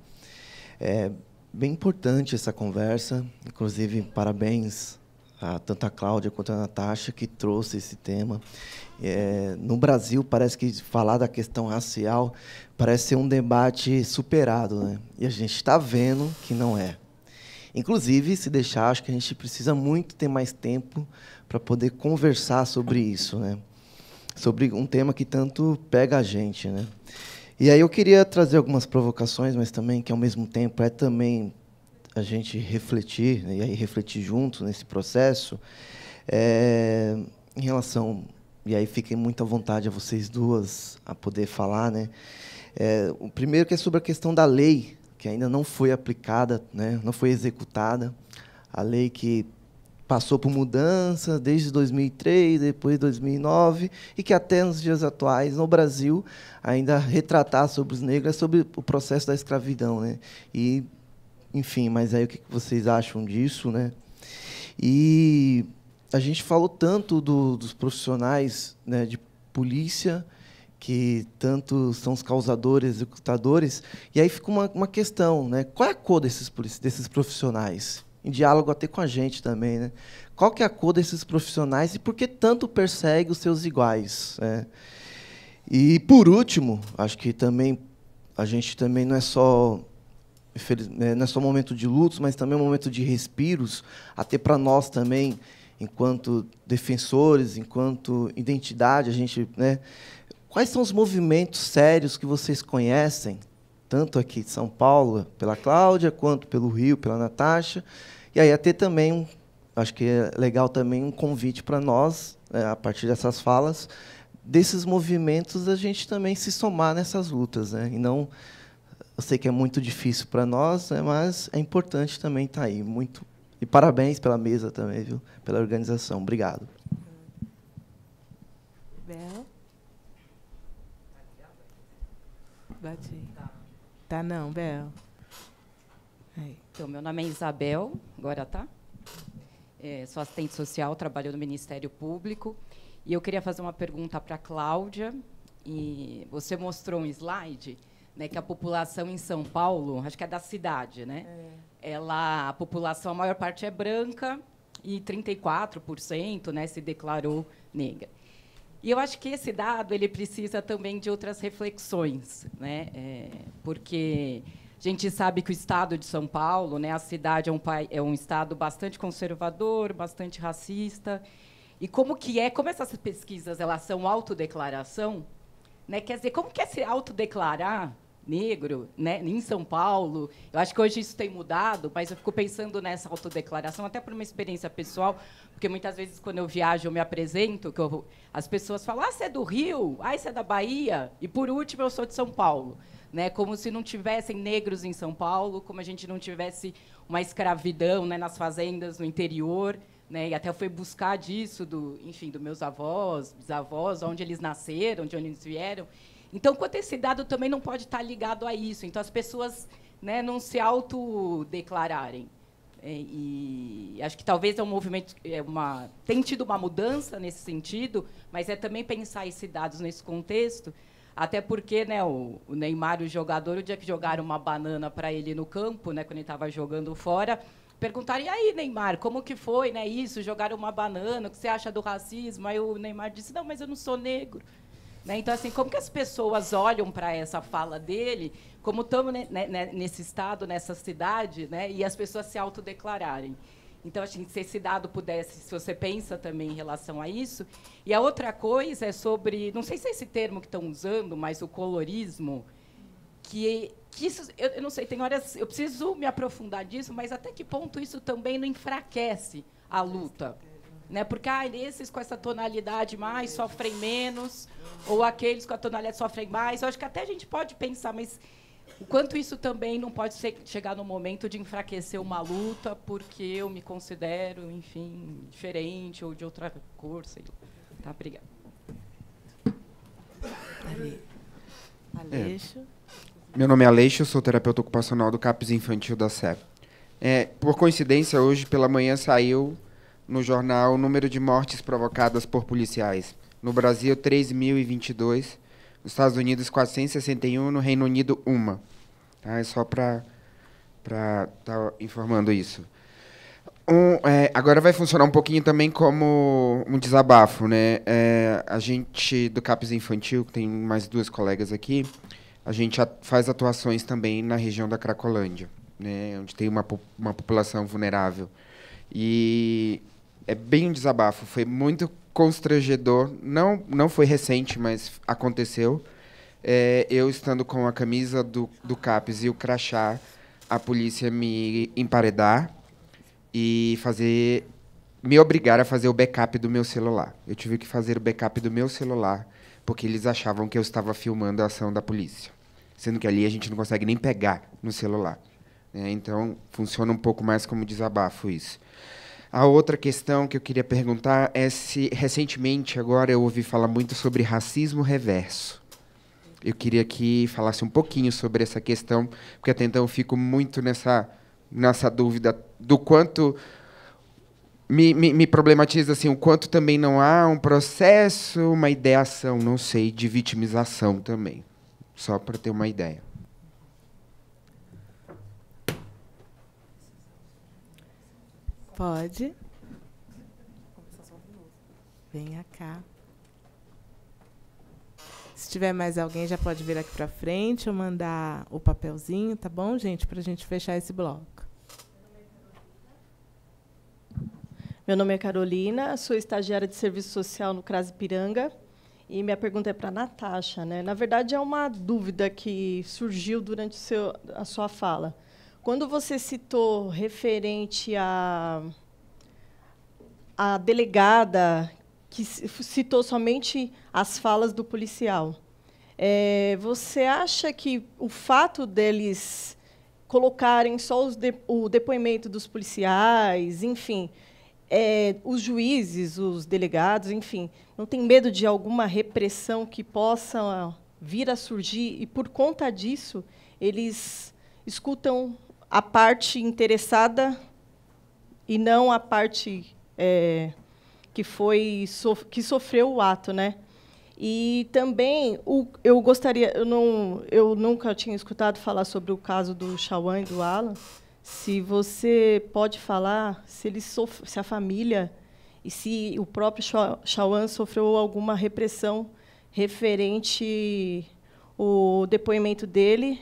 S8: é bem importante essa conversa, inclusive parabéns a tanto a Cláudia quanto a Natasha que trouxe esse tema. É, no Brasil, parece que falar da questão racial parece ser um debate superado, né? E a gente está vendo que não é. Inclusive, se deixar, acho que a gente precisa muito ter mais tempo para poder conversar sobre isso, né? Sobre um tema que tanto pega a gente, né? E aí eu queria trazer algumas provocações, mas também que ao mesmo tempo é também a gente refletir, né, e aí refletir junto nesse processo, é, em relação, e aí fiquem muito à vontade a vocês duas a poder falar, né? É, o primeiro que é sobre a questão da lei, que ainda não foi aplicada, né, não foi executada, a lei que passou por mudança desde 2003, depois 2009, e que até nos dias atuais, no Brasil, ainda retratar sobre os negros é sobre o processo da escravidão. Né? E, enfim, mas aí o que vocês acham disso? Né? E a gente falou tanto do, dos profissionais né, de polícia, que tanto são os causadores, executadores, e aí fica uma, uma questão, né? qual é a cor desses, desses profissionais? em diálogo até com a gente também, né? Qual que é a cor desses profissionais e por que tanto persegue os seus iguais? Né? E por último, acho que também a gente também não é só né, não é só momento de lutos, mas também é um momento de respiros, até para nós também, enquanto defensores, enquanto identidade, a gente, né? Quais são os movimentos sérios que vocês conhecem tanto aqui de São Paulo, pela Cláudia, quanto pelo Rio, pela Natasha. E aí até ter também, acho que é legal também, um convite para nós, né, a partir dessas falas, desses movimentos, a gente também se somar nessas lutas. Né? E não, eu sei que é muito difícil para nós, né? mas é importante também estar tá aí. Muito e parabéns pela mesa também, viu? Pela organização. Obrigado.
S1: Bela.
S6: Bati. Tá não, Bel. Aí. É, então, meu nome é Isabel, agora tá? É, sou assistente social, trabalho no Ministério Público. E eu queria fazer uma pergunta para a Cláudia. E você mostrou um slide né, que a população em São Paulo, acho que é da cidade, né? É. Ela, a população, a maior parte é branca e 34% né, se declarou negra. E eu acho que esse dado ele precisa também de outras reflexões, né? É, porque a gente sabe que o estado de São Paulo, né, a cidade é um, pai, é um estado bastante conservador, bastante racista. E como que é, como essas pesquisas elas são autodeclaração, né? Quer dizer, como que é se autodeclarar negro, né, em São Paulo. Eu acho que hoje isso tem mudado, mas eu fico pensando nessa autodeclaração, até por uma experiência pessoal, porque muitas vezes quando eu viajo, eu me apresento, que eu, as pessoas falam: "Ah, você é do Rio? Ah, você é da Bahia?" E por último, eu sou de São Paulo, né? Como se não tivessem negros em São Paulo, como a gente não tivesse uma escravidão, né, nas fazendas no interior. Né, e até eu fui buscar disso do, enfim, dos meus avós, bisavós, onde eles nasceram, de onde eles vieram. Então, quanto esse dado também não pode estar ligado a isso. Então, as pessoas né, não se autodeclararem. E, é, e acho que talvez é um movimento, é uma, tem tido uma mudança nesse sentido, mas é também pensar esses dados nesse contexto, até porque né, o, o Neymar, o jogador, o dia que jogaram uma banana para ele no campo, né, quando ele estava jogando fora, perguntaram, e aí, Neymar, como que foi né, isso? Jogaram uma banana, o que você acha do racismo? Aí o Neymar disse, não, mas eu não sou negro. Né? Então, assim, como que as pessoas olham para essa fala dele, como estamos né, né, nesse estado, nessa cidade, né, e as pessoas se autodeclararem? Então, acho assim, que se esse dado pudesse, se você pensa também em relação a isso. E a outra coisa é sobre, não sei se é esse termo que estão usando, mas o colorismo, que, que isso, eu, eu não sei, tem horas, eu preciso me aprofundar disso, mas até que ponto isso também não enfraquece a luta? Né? Porque ah, esses com essa tonalidade mais sofrem menos, ou aqueles com a tonalidade sofrem mais. Eu acho que até a gente pode pensar, mas o quanto isso também não pode ser, chegar no momento de enfraquecer uma luta porque eu me considero, enfim, diferente ou de outra cor, sei lá. Tá, obrigada.
S9: É. Aleixo. É. Meu nome é Aleixo, sou terapeuta ocupacional do CAPES Infantil da SEP. É, por coincidência, hoje pela manhã saiu no jornal o número de mortes provocadas por policiais. No Brasil, 3.022. Nos Estados Unidos, 461. No Reino Unido, uma. Tá? É só para estar tá informando isso. Um, é, agora vai funcionar um pouquinho também como um desabafo, né? É, a gente do CAPES Infantil, tem mais duas colegas aqui, a gente faz atuações também na região da Cracolândia, né? Onde tem uma, uma população vulnerável. E é bem um desabafo. Foi muito constrangedor. Não, não foi recente, mas aconteceu. É, eu estando com a camisa do, do CAPES e o crachá, a polícia me emparedar e fazer me obrigar a fazer o backup do meu celular. Eu tive que fazer o backup do meu celular porque eles achavam que eu estava filmando a ação da polícia, sendo que ali a gente não consegue nem pegar no celular. É, então funciona um pouco mais como desabafo isso. A outra questão que eu queria perguntar é se recentemente agora eu ouvi falar muito sobre racismo reverso. Eu queria que falasse um pouquinho sobre essa questão, porque até então eu fico muito nessa nessa dúvida do quanto me, me, me problematiza assim, o quanto também não há um processo, uma ideação, não sei, de vitimização também. Só para ter uma ideia.
S1: Pode. Venha cá. Se tiver mais alguém, já pode vir aqui para frente ou mandar o papelzinho, tá bom, gente? Para a gente fechar esse
S4: bloco. Meu nome é Carolina, sou estagiária de serviço social no Crase Piranga. E minha pergunta é para a Natasha. Né? Na verdade, é uma dúvida que surgiu durante seu, a sua fala. Quando você citou referente à a, a delegada que citou somente as falas do policial, é, você acha que o fato deles colocarem só de, o depoimento dos policiais, enfim, é, os juízes, os delegados, enfim, não tem medo de alguma repressão que possa vir a surgir e por conta disso eles escutam a parte interessada e não a parte é, que foi que sofreu o ato, né? E também o, eu gostaria, eu não, eu nunca tinha escutado falar sobre o caso do Shawan e do Alan. Se você pode falar se ele sof se a família e se o próprio Shawan sofreu alguma repressão referente o depoimento dele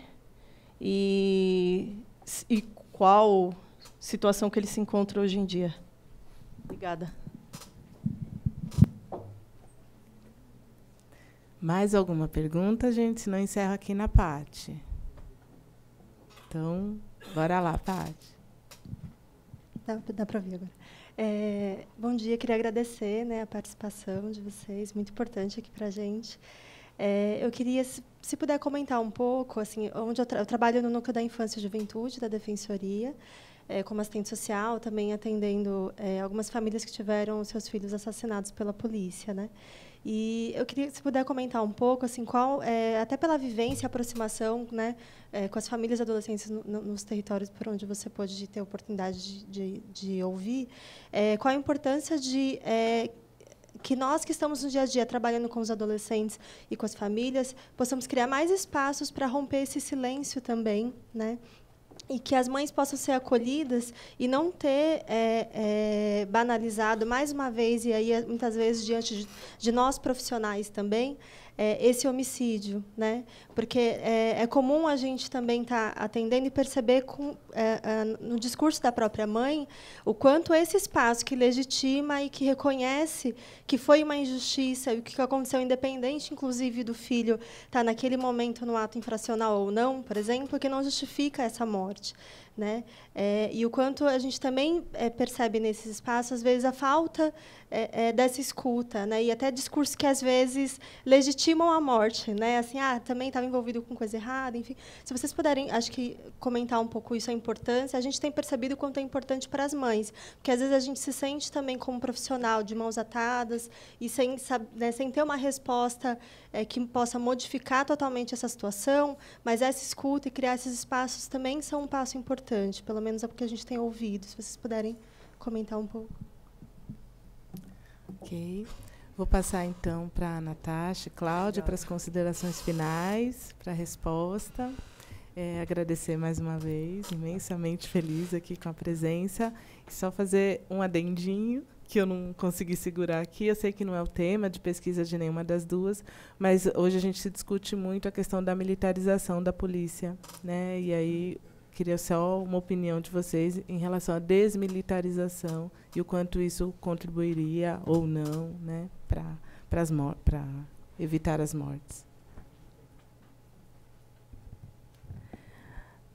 S4: e e qual situação que ele se encontra hoje em dia. Obrigada.
S1: Mais alguma pergunta, gente? Não encerro aqui na parte. Então, bora lá, parte.
S10: Dá, dá para ver agora. É, bom dia, queria agradecer né, a participação de vocês, muito importante aqui para a gente. É, eu queria, se se puder comentar um pouco, assim, onde eu, tra eu trabalho no núcleo da infância e juventude da defensoria, é, como assistente social, também atendendo é, algumas famílias que tiveram seus filhos assassinados pela polícia, né? E eu queria que você puder comentar um pouco, assim, qual, é, até pela vivência, aproximação, né, com as famílias adolescentes no, no, nos territórios por onde você pôde ter oportunidade de, de, de ouvir, qual a importância de que nós que estamos no dia a dia trabalhando com os adolescentes e com as famílias possamos criar mais espaços para romper esse silêncio também, né? e que as mães possam ser acolhidas e não ter é, é, banalizado mais uma vez e aí muitas vezes diante de, de nós profissionais também é, esse homicídio, né? Porque é, é comum a gente também estar tá atendendo e perceber com, é, é, no discurso da própria mãe o quanto esse espaço que legitima e que reconhece que foi uma injustiça e o que aconteceu independente, inclusive do filho, tá naquele momento no ato infracional ou não, por exemplo, que não justifica essa morte. Né? É, e o quanto a gente também é, percebe nesse espaço, às vezes, a falta é, é, dessa escuta, né? e até discursos que, às vezes, legitimam a morte. Né? Assim, ah, também estava envolvido com coisa errada, enfim. Se vocês puderem, acho que, comentar um pouco isso, a importância, a gente tem percebido o quanto é importante para as mães, porque, às vezes, a gente se sente também como profissional, de mãos atadas, e sem, sabe, né, sem ter uma resposta é, que possa modificar totalmente essa situação, mas essa escuta e criar esses espaços também são um passo importante importante, pelo menos é porque a gente tem ouvido. Se vocês puderem comentar um pouco.
S1: Ok. Vou passar então para a Natasha, Cláudia, para as considerações finais, para a resposta. É, agradecer mais uma vez, imensamente feliz aqui com a presença. só fazer um adendinho que eu não consegui segurar aqui. Eu sei que não é o tema de pesquisa de nenhuma das duas, mas hoje a gente se discute muito a questão da militarização da polícia, né? E aí queria só uma opinião de vocês em relação à desmilitarização e o quanto isso contribuiria ou não né, para evitar as mortes.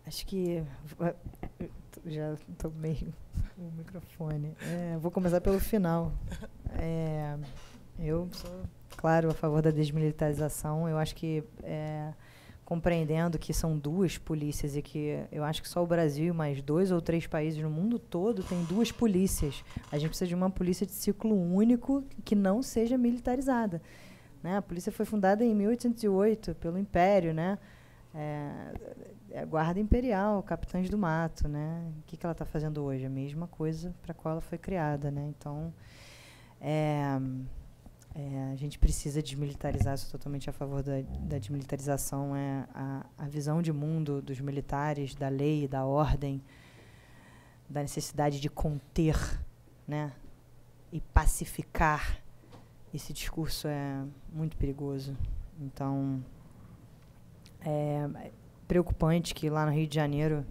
S7: Acho que já tomei o microfone. É, vou começar pelo final. É, eu sou, claro, a favor da desmilitarização. Eu acho que é, compreendendo que são duas polícias e que eu acho que só o Brasil, mais dois ou três países no mundo todo, tem duas polícias. A gente precisa de uma polícia de ciclo único que não seja militarizada. Né? A polícia foi fundada em 1808 pelo Império, né? É, é, a Guarda Imperial, Capitães do Mato, né? O que, que ela está fazendo hoje? A mesma coisa para a qual ela foi criada, né? Então, é, é, a gente precisa desmilitarizar, sou totalmente a favor da, da desmilitarização. É a, a, visão de mundo dos militares, da lei, da ordem, da necessidade de conter né, e pacificar. Esse discurso é muito perigoso. Então, é preocupante que lá no Rio de Janeiro,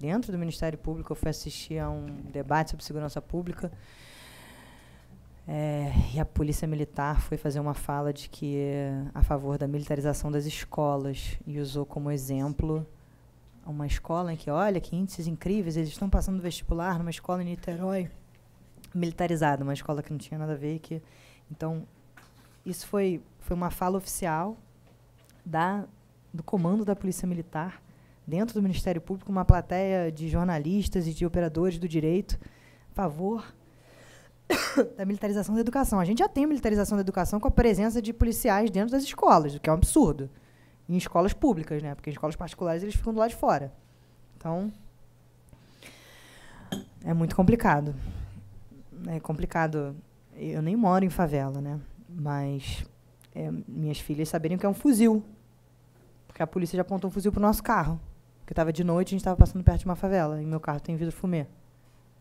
S7: dentro do Ministério Público, eu fui assistir a um debate sobre segurança pública é, e a polícia militar foi fazer uma fala de que a favor da militarização das escolas e usou como exemplo uma escola em que, olha, que índices incríveis, eles estão passando vestibular numa escola em Niterói militarizada, uma escola que não tinha nada a ver, que então isso foi foi uma fala oficial da do comando da polícia militar dentro do Ministério Público, uma plateia de jornalistas e de operadores do direito a favor da militarização da educação. A gente já tem militarização da educação com a presença de policiais dentro das escolas, o que é um absurdo. Em escolas públicas, né? Porque em escolas particulares eles ficam do lado de fora. Então, é muito complicado. É complicado. Eu nem moro em favela, né? Mas é, minhas filhas saberiam que é um fuzil. Porque a polícia já apontou um fuzil pro nosso carro. Porque estava de noite, a gente estava passando perto de uma favela. E meu carro tem vidro fumê.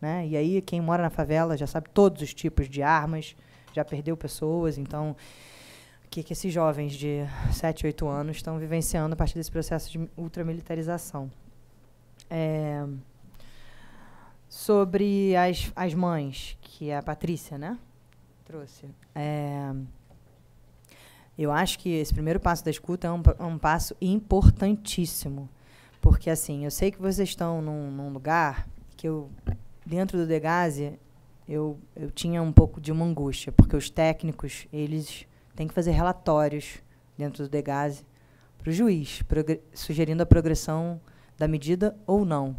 S7: Né? E aí quem mora na favela já sabe todos os tipos de armas, já perdeu pessoas, então o que, que esses jovens de 7, 8 anos estão vivenciando a partir desse processo de ultramilitarização? É, sobre as, as mães, que a Patrícia né, trouxe. É, eu acho que esse primeiro passo da escuta é um, é um passo importantíssimo. Porque, assim, eu sei que vocês estão num, num lugar que eu dentro do Degase, eu, eu tinha um pouco de uma angústia, porque os técnicos, eles têm que fazer relatórios dentro do Degase para o juiz, sugerindo a progressão da medida ou não.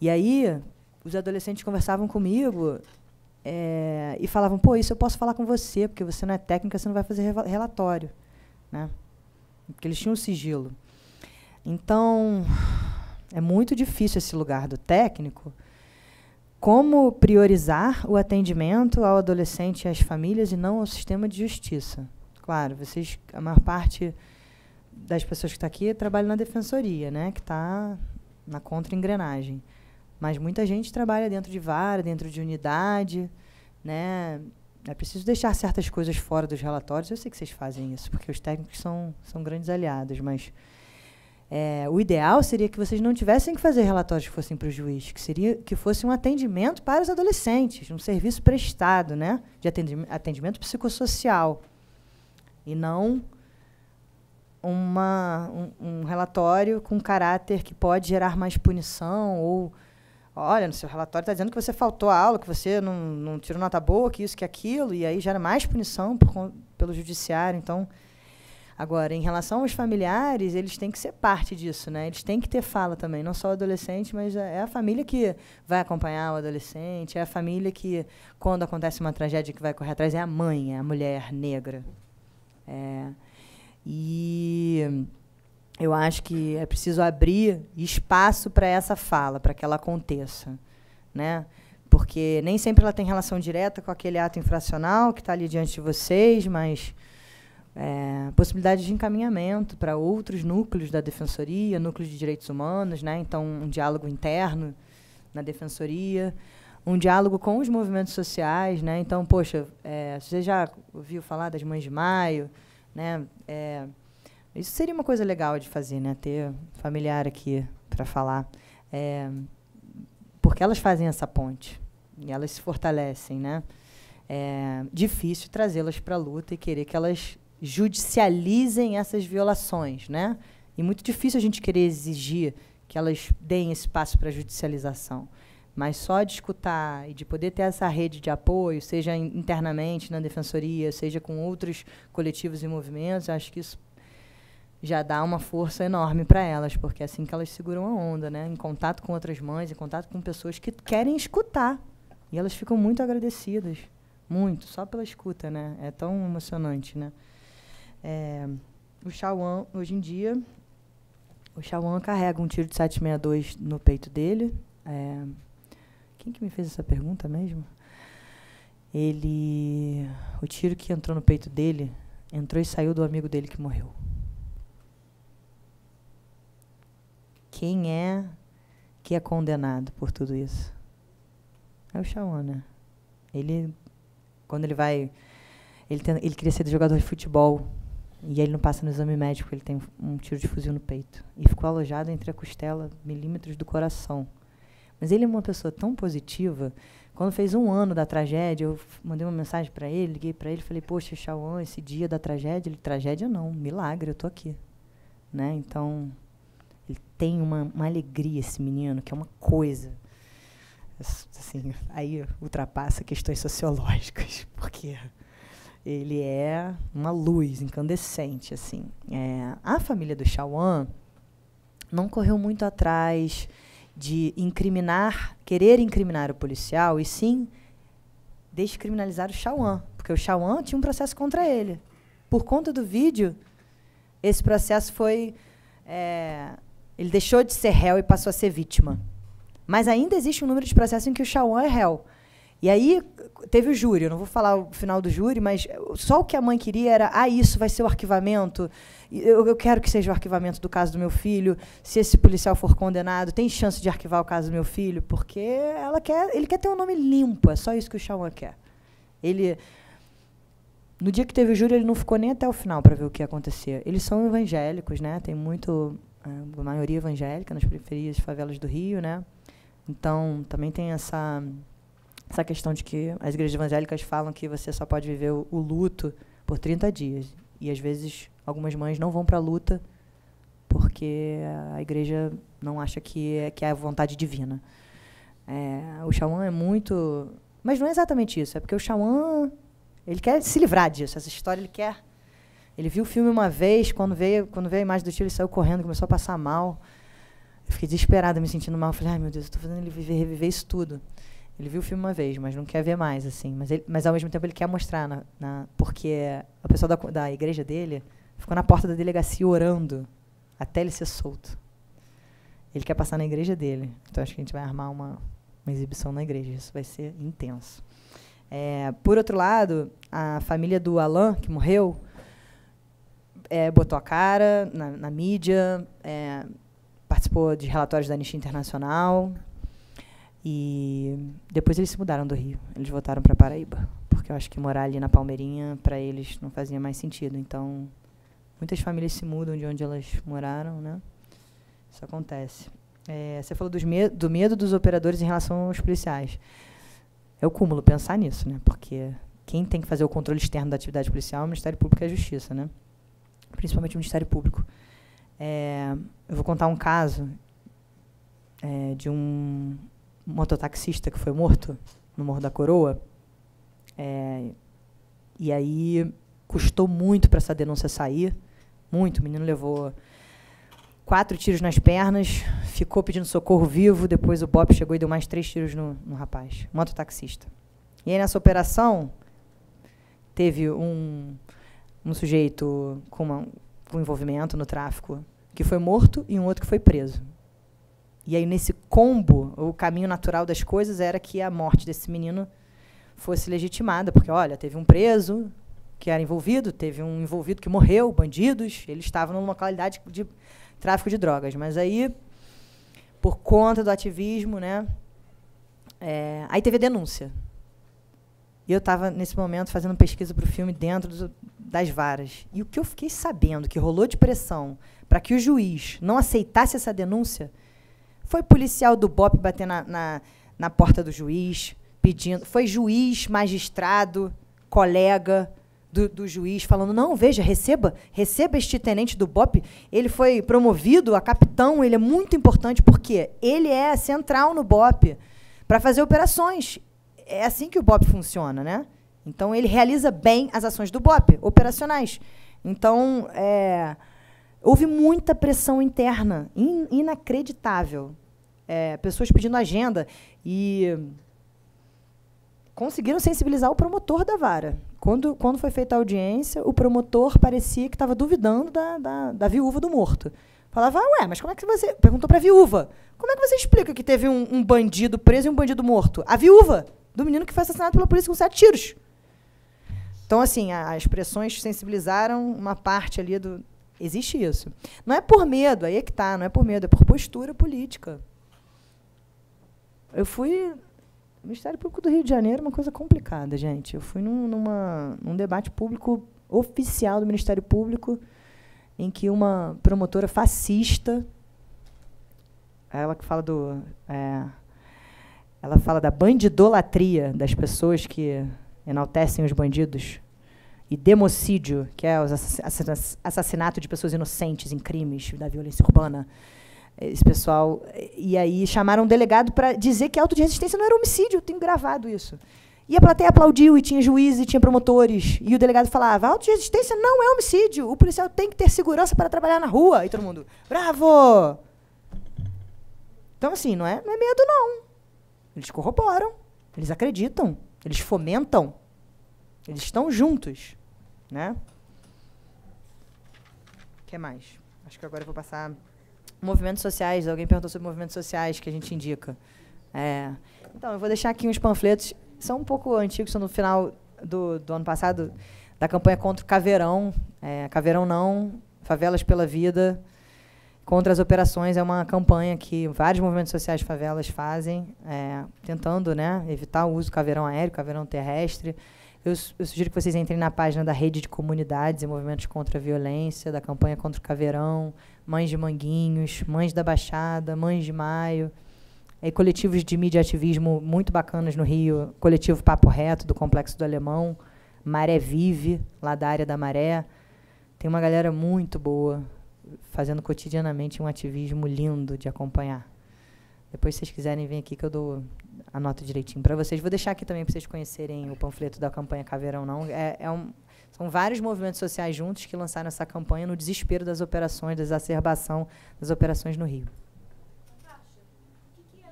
S7: E aí, os adolescentes conversavam comigo é, e falavam, pô, isso eu posso falar com você, porque você não é técnica, você não vai fazer re relatório. Né? Porque eles tinham sigilo. Então, é muito difícil esse lugar do técnico como priorizar o atendimento ao adolescente e às famílias e não ao sistema de justiça. Claro, vocês, a maior parte das pessoas que está aqui trabalha na defensoria, né, que está na contra-engrenagem. Mas muita gente trabalha dentro de vara, dentro de unidade, né? É preciso deixar certas coisas fora dos relatórios. Eu sei que vocês fazem isso, porque os técnicos são, são grandes aliados, mas é, o ideal seria que vocês não tivessem que fazer relatórios que fossem para o juiz, que seria que fosse um atendimento para os adolescentes, um serviço prestado, né, de atendimento, atendimento psicossocial, e não uma, um, um, relatório com caráter que pode gerar mais punição ou olha, no seu relatório está dizendo que você faltou a aula, que você não, não tirou nota boa, que isso, que aquilo, e aí gera mais punição por, pelo judiciário, então Agora, em relação aos familiares, eles têm que ser parte disso, né? Eles têm que ter fala também, não só o adolescente, mas é, é a família que vai acompanhar o adolescente, é a família que, quando acontece uma tragédia que vai correr atrás, é a mãe, é a mulher negra. É. E eu acho que é preciso abrir espaço para essa fala, para que ela aconteça, né? Porque nem sempre ela tem relação direta com aquele ato infracional que está ali diante de vocês, mas é, possibilidade de encaminhamento para outros núcleos da defensoria, núcleos de direitos humanos, né? então um diálogo interno na defensoria, um diálogo com os movimentos sociais, né? então poxa, é, você já ouviu falar das mães de maio, né? É, isso seria uma coisa legal de fazer, né? Ter familiar aqui para falar, é, porque elas fazem essa ponte e elas se fortalecem, né? É difícil trazê-las para a luta e querer que elas judicializem essas violações, né? E muito difícil a gente querer exigir que elas deem espaço para judicialização, mas só de escutar e de poder ter essa rede de apoio, seja internamente na defensoria, seja com outros coletivos e movimentos, acho que isso já dá uma força enorme para elas, porque é assim que elas seguram a onda, né? Em contato com outras mães, em contato com pessoas que querem escutar. E elas ficam muito agradecidas, muito, só pela escuta, né? É tão emocionante, né? É, o Chauan, hoje em dia, o Chauan carrega um tiro de 762 no peito dele. É, quem que me fez essa pergunta mesmo? Ele, o tiro que entrou no peito dele, entrou e saiu do amigo dele que morreu. Quem é que é condenado por tudo isso? É o Chauan, né? Ele, quando ele vai, ele, tem, ele queria ser jogador de futebol e ele não passa no exame médico, ele tem um tiro de fuzil no peito. E ficou alojado entre a costela, milímetros do coração. Mas ele é uma pessoa tão positiva. Quando fez um ano da tragédia, eu mandei uma mensagem para ele, liguei para ele, falei: Poxa, Chauan, esse dia da tragédia, ele, tragédia não, milagre, eu tô aqui. Né? Então, ele tem uma, uma alegria, esse menino, que é uma coisa. Assim, aí ultrapassa questões sociológicas, porque ele é uma luz incandescente, assim. É, a família do Shawan não correu muito atrás de incriminar, querer incriminar o policial, e sim descriminalizar o Shawan, porque o Shawan tinha um processo contra ele. Por conta do vídeo, esse processo foi... É, ele deixou de ser réu e passou a ser vítima. Mas ainda existe um número de processos em que o Shawan é réu. E aí teve o júri, eu não vou falar o final do júri, mas só o que a mãe queria era: ah, isso vai ser o arquivamento, eu, eu quero que seja o arquivamento do caso do meu filho. Se esse policial for condenado, tem chance de arquivar o caso do meu filho? Porque ela quer, ele quer ter um nome limpo, é só isso que o Chauan quer. Ele. No dia que teve o júri, ele não ficou nem até o final para ver o que ia acontecer. Eles são evangélicos, né? Tem muito. É, a maioria evangélica nas periferias, favelas do Rio, né? Então, também tem essa essa questão de que as igrejas evangélicas falam que você só pode viver o, o luto por 30 dias. E às vezes algumas mães não vão para a luta porque a igreja não acha que é, que é a vontade divina. É, o Xamã é muito. Mas não é exatamente isso, é porque o Xamã ele quer se livrar disso. Essa história ele quer. Ele viu o filme uma vez, quando veio, quando veio a imagem do tio, ele saiu correndo, começou a passar mal. Eu fiquei desesperada, me sentindo mal. Falei, ai meu Deus, estou fazendo ele viver, reviver isso tudo. Ele viu o filme uma vez, mas não quer ver mais, assim. Mas, ele, mas ao mesmo tempo ele quer mostrar, na, na porque o pessoal da, da igreja dele ficou na porta da delegacia orando até ele ser solto. Ele quer passar na igreja dele. Então acho que a gente vai armar uma, uma exibição na igreja. Isso vai ser intenso. É, por outro lado, a família do Alan, que morreu, é, botou a cara na, na mídia, é, participou de relatórios da Anistia Internacional, e depois eles se mudaram do Rio. Eles voltaram para Paraíba, porque eu acho que morar ali na Palmeirinha para eles não fazia mais sentido. Então, muitas famílias se mudam de onde elas moraram, né? Isso acontece. É, você falou me do medo dos operadores em relação aos policiais. É o cúmulo pensar nisso, né? Porque quem tem que fazer o controle externo da atividade policial é o Ministério Público e a Justiça, né? Principalmente o Ministério Público. É, eu vou contar um caso é, de um mototaxista que foi morto no Morro da Coroa. É, e aí custou muito para essa denúncia sair, muito. O menino levou quatro tiros nas pernas, ficou pedindo socorro vivo. Depois o Bob chegou e deu mais três tiros no, no rapaz, mototaxista. E aí nessa operação teve um, um sujeito com, uma, com envolvimento no tráfico que foi morto e um outro que foi preso. E aí, nesse combo, o caminho natural das coisas era que a morte desse menino fosse legitimada, porque, olha, teve um preso que era envolvido, teve um envolvido que morreu, bandidos, ele estava numa localidade de tráfico de drogas. Mas aí, por conta do ativismo, né, é, aí teve a denúncia. E eu estava, nesse momento, fazendo pesquisa para o filme dentro do, das varas. E o que eu fiquei sabendo que rolou de pressão para que o juiz não aceitasse essa denúncia foi policial do BOP bater na, na, na porta do juiz, pedindo. Foi juiz, magistrado, colega. Do, do, juiz falando: não, veja, receba, receba este tenente do BOP. Ele foi promovido a capitão, ele é muito importante, porque ele é central no BOP para fazer operações. É assim que o BOP funciona, né? Então ele realiza bem as ações do BOP, operacionais. Então, é, Houve muita pressão interna, in inacreditável. É, pessoas pedindo agenda e conseguiram sensibilizar o promotor da vara. Quando, quando foi feita a audiência, o promotor parecia que estava duvidando da, da, da, viúva do morto. Falava, ah, ué, mas como é que você. Perguntou para a viúva: como é que você explica que teve um, um bandido preso e um bandido morto? A viúva do menino que foi assassinado pela polícia com sete tiros. Então, assim, as pressões sensibilizaram uma parte ali do, Existe isso. Não é por medo, aí é que está, não é por medo, é por postura política. Eu fui. O Ministério Público do Rio de Janeiro é uma coisa complicada, gente. Eu fui num, numa, num debate público oficial do Ministério Público em que uma promotora fascista, ela que fala do. É, ela fala da bandidolatria das pessoas que enaltecem os bandidos e democídio, que é o assassinato de pessoas inocentes em crimes da violência urbana. Esse pessoal. E aí chamaram um delegado para dizer que auto de resistência não era homicídio, eu tenho gravado isso. E a plateia aplaudiu, e tinha juízes, e tinha promotores. E o delegado falava: auto de resistência não é homicídio, o policial tem que ter segurança para trabalhar na rua. E todo mundo: bravo! Então, assim, não é, não é medo, não. Eles corroboram, eles acreditam, eles fomentam eles estão juntos, né? O que mais? Acho que agora eu vou passar movimentos sociais. Alguém perguntou sobre movimentos sociais que a gente indica. É. Então, eu vou deixar aqui uns panfletos. São um pouco antigos, são no final do, do ano passado, da campanha contra o Caveirão. É, Caveirão não, Favelas pela Vida contra as operações é uma campanha que vários movimentos sociais favelas fazem, é, tentando né, evitar o uso do caveirão aéreo, caveirão terrestre, eu, eu, sugiro que vocês entrem na página da Rede de Comunidades e Movimentos contra a Violência, da campanha contra o Caveirão, Mães de Manguinhos, Mães da Baixada, Mães de Maio. É, coletivos de mídia ativismo muito bacanas no Rio, coletivo Papo Reto, do Complexo do Alemão, Maré Vive, lá da área da Maré. Tem uma galera muito boa, fazendo cotidianamente um ativismo lindo de acompanhar. Depois, se vocês quiserem vir aqui, que eu dou anoto direitinho para vocês. Vou deixar aqui também para vocês conhecerem o panfleto da campanha Caveirão Não. É, é um, são vários movimentos sociais juntos que lançaram essa campanha no desespero das operações, da exacerbação das operações no Rio. É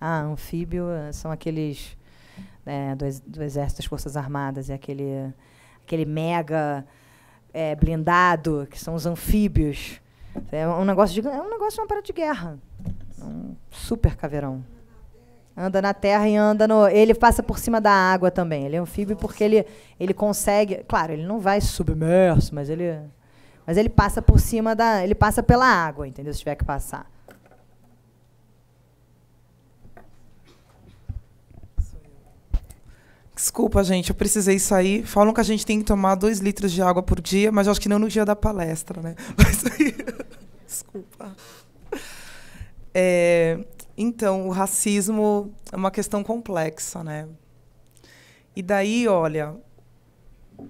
S7: ah, anfíbio eh, são aqueles né, do, do, Exército, das Forças Armadas, é aquele, aquele mega é, blindado, que são os anfíbios. É um negócio de, é um negócio de uma parada de guerra. Um super caveirão. Anda na terra e anda no. Ele passa por cima da água também. Ele é anfíbio porque ele, ele consegue. Claro, ele não vai submerso, mas ele. Mas ele passa por cima da. Ele passa pela água, entendeu? Se tiver que passar. Desculpa, gente, eu precisei
S5: sair. Falam que a gente tem que tomar dois litros de água por dia, mas eu acho que não no dia da palestra, né? Mas aí.
S10: Desculpa.
S5: É, então, o racismo é uma questão complexa, né? E daí, olha,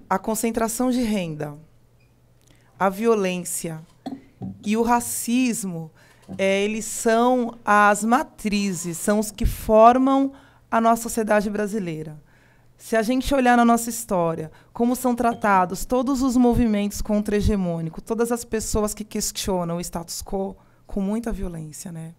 S5: a concentração de renda, a violência e o racismo, é, eles são as matrizes, são os que formam a nossa sociedade brasileira. Se a gente olhar na nossa história, como são tratados todos os movimentos contra-hegemônico, todas as pessoas que questionam o status quo, com muita violência, né?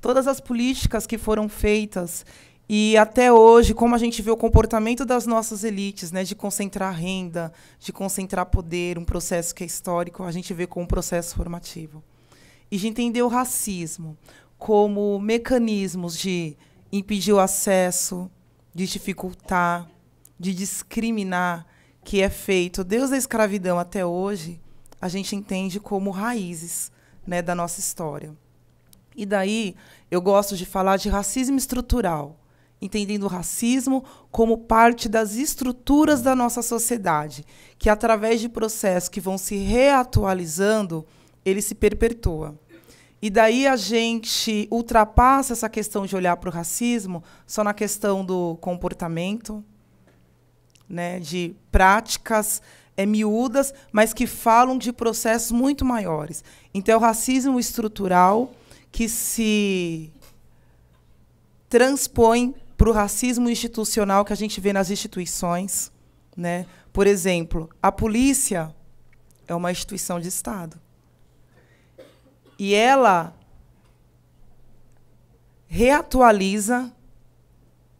S5: Todas as políticas que foram feitas e até hoje, como a gente vê o comportamento das nossas elites, né, de concentrar renda, de concentrar poder, um processo que é histórico, a gente vê como um processo formativo. E de entender o racismo como mecanismos de impedir o acesso, de dificultar, de discriminar, que é feito desde a escravidão até hoje, a gente entende como raízes né, da nossa história. E daí eu gosto de falar de racismo estrutural, entendendo o racismo como parte das estruturas da nossa sociedade, que através de processos que vão se reatualizando, ele se perpetua. E daí a gente ultrapassa essa questão de olhar para o racismo só na questão do comportamento, né, de práticas é, miúdas, mas que falam de processos muito maiores. Então, é o racismo estrutural que se transpõe para o racismo institucional que a gente vê nas instituições. Né? Por exemplo, a polícia é uma instituição de Estado. E ela reatualiza